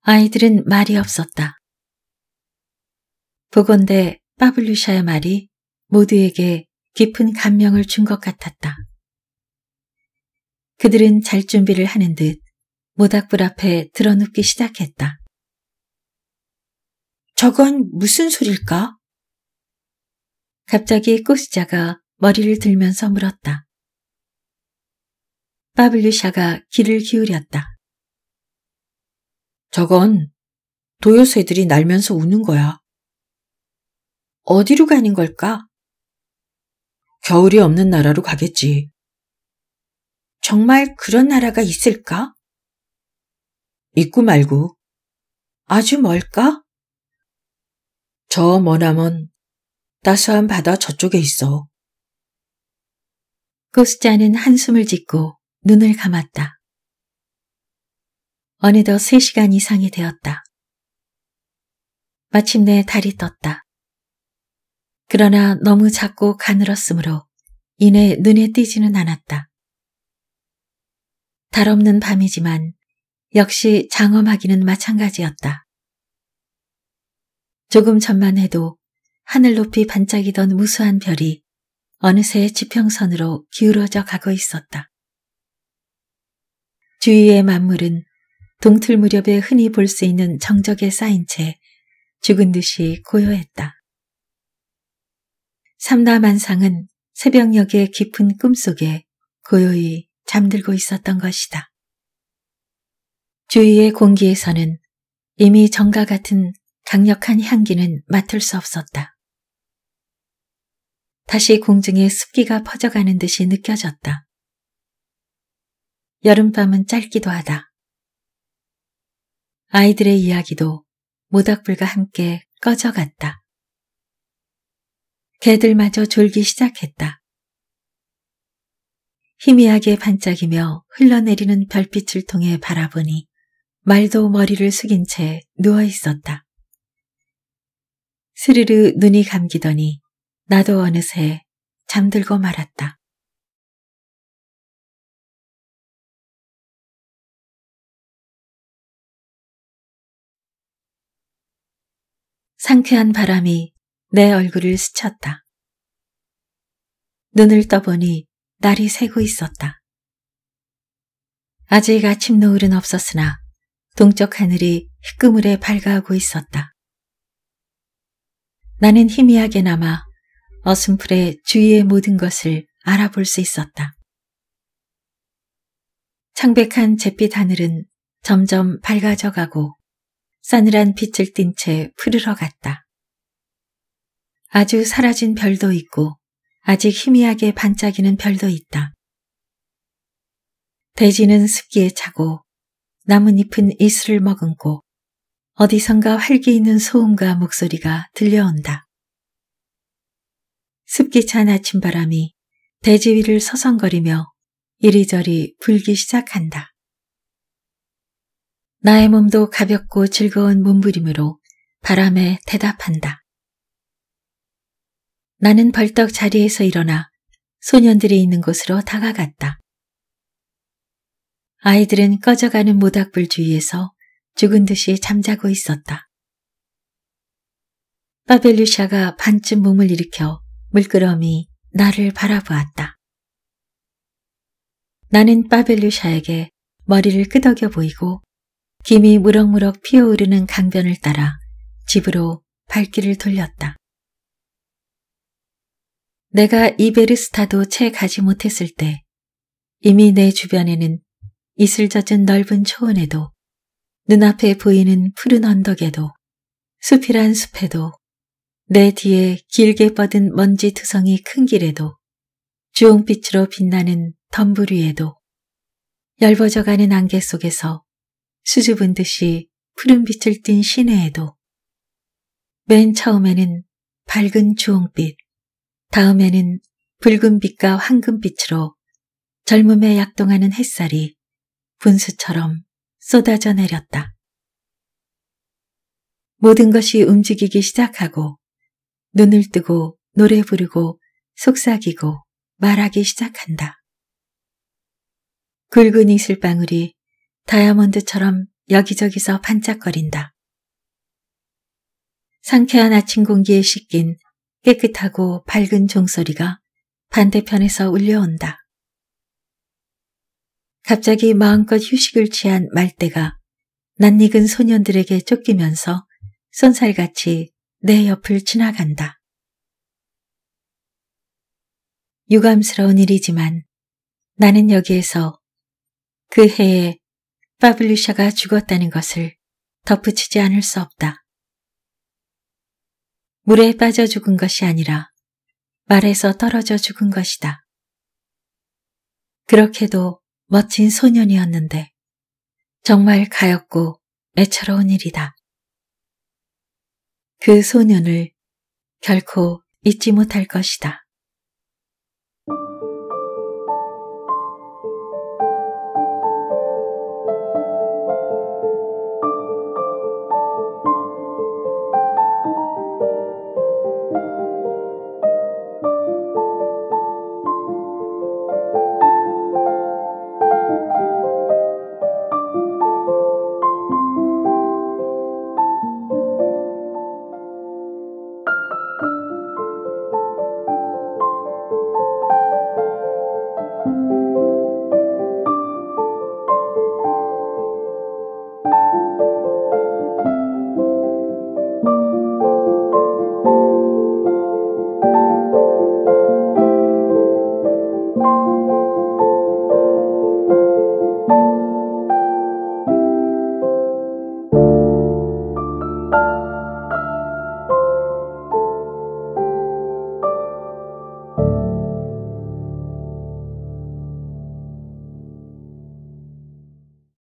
[SPEAKER 1] 아이들은 말이 없었다. 보건대 파블루샤의 말이 모두에게 깊은 감명을 준 것 같았다. 그들은 잘 준비를 하는 듯 모닥불 앞에 드러눕기 시작했다. 저건 무슨 소릴까? 갑자기 꼬시자가 머리를 들면서 물었다. 바블류샤가 귀를 기울였다. 저건 도요새들이 날면서 우는 거야. 어디로 가는 걸까? 겨울이 없는 나라로 가겠지. 정말 그런 나라가 있을까? 있고 말고 아주 멀까? 저 머나먼 따스한 바다 저쪽에 있어. 코스자는 한숨을 짓고 눈을 감았다. 어느덧 3시간 이상이 되었다. 마침내 달이 떴다. 그러나 너무 작고 가늘었으므로 이내 눈에 띄지는 않았다. 달 없는 밤이지만 역시 장엄하기는 마찬가지였다. 조금 전만 해도 하늘 높이 반짝이던 무수한 별이 어느새 지평선으로 기울어져 가고 있었다. 주위의 만물은 동틀 무렵에 흔히 볼 수 있는 정적에 쌓인 채 죽은 듯이 고요했다. 삼다만상은 새벽녘의 깊은 꿈속에 고요히 잠들고 있었던 것이다. 주위의 공기에서는 이미 전과 같은 강력한 향기는 맡을 수 없었다. 다시 공중에 습기가 퍼져가는 듯이 느껴졌다. 여름밤은 짧기도 하다. 아이들의 이야기도 모닥불과 함께 꺼져갔다. 개들마저 졸기 시작했다. 희미하게 반짝이며 흘러내리는 별빛을 통해 바라보니 말도 머리를 숙인 채 누워 있었다. 스르르 눈이 감기더니 나도 어느새 잠들고 말았다. 상쾌한 바람이 내 얼굴을 스쳤다. 눈을 떠보니 날이 새고 있었다. 아직 아침 노을은 없었으나 동쪽 하늘이 흙그물에 밝아하고 있었다. 나는 희미하게나마 어슴풀에 주위의 모든 것을 알아볼 수 있었다. 창백한 잿빛 하늘은 점점 밝아져 가고 싸늘한 빛을 띤 채 푸르러 갔다. 아주 사라진 별도 있고 아직 희미하게 반짝이는 별도 있다. 대지는 습기에 차고 나뭇잎은 이슬을 머금고 어디선가 활기 있는 소음과 목소리가 들려온다. 습기 찬 아침바람이 대지 위를 서성거리며 이리저리 불기 시작한다. 나의 몸도 가볍고 즐거운 몸부림으로 바람에 대답한다. 나는 벌떡 자리에서 일어나 소년들이 있는 곳으로 다가갔다. 아이들은 꺼져가는 모닥불 주위에서 죽은 듯이 잠자고 있었다. 파벨루샤가 반쯤 몸을 일으켜 물끄러미 나를 바라보았다. 나는 파벨루샤에게 머리를 끄덕여 보이고 김이 무럭무럭 피어오르는 강변을 따라 집으로 발길을 돌렸다. 내가 이베르스타도 채 가지 못했을 때 이미 내 주변에는 이슬 젖은 넓은 초원에도 눈앞에 보이는 푸른 언덕에도 숲이란 숲에도 내 뒤에 길게 뻗은 먼지 투성이 큰 길에도 주홍빛으로 빛나는 덤불 위에도 열버져가는 안개 속에서 수줍은 듯이 푸른빛을 띤 시내에도 맨 처음에는 밝은 주홍빛, 다음에는 붉은빛과 황금빛으로 젊음에 약동하는 햇살이 분수처럼 쏟아져 내렸다. 모든 것이 움직이기 시작하고 눈을 뜨고 노래 부르고 속삭이고 말하기 시작한다. 굵은 이슬방울이 다이아몬드처럼 여기저기서 반짝거린다. 상쾌한 아침 공기에 씻긴 깨끗하고 밝은 종소리가 반대편에서 울려온다. 갑자기 마음껏 휴식을 취한 말대가 낯익은 소년들에게 쫓기면서 쏜살같이 내 옆을 지나간다. 유감스러운 일이지만 나는 여기에서 그 해에 파블리샤가 죽었다는 것을 덧붙이지 않을 수 없다. 물에 빠져 죽은 것이 아니라 말에서 떨어져 죽은 것이다. 그렇게도 멋진 소년이었는데 정말 가엾고 애처로운 일이다. 그 소년을 결코 잊지 못할 것이다.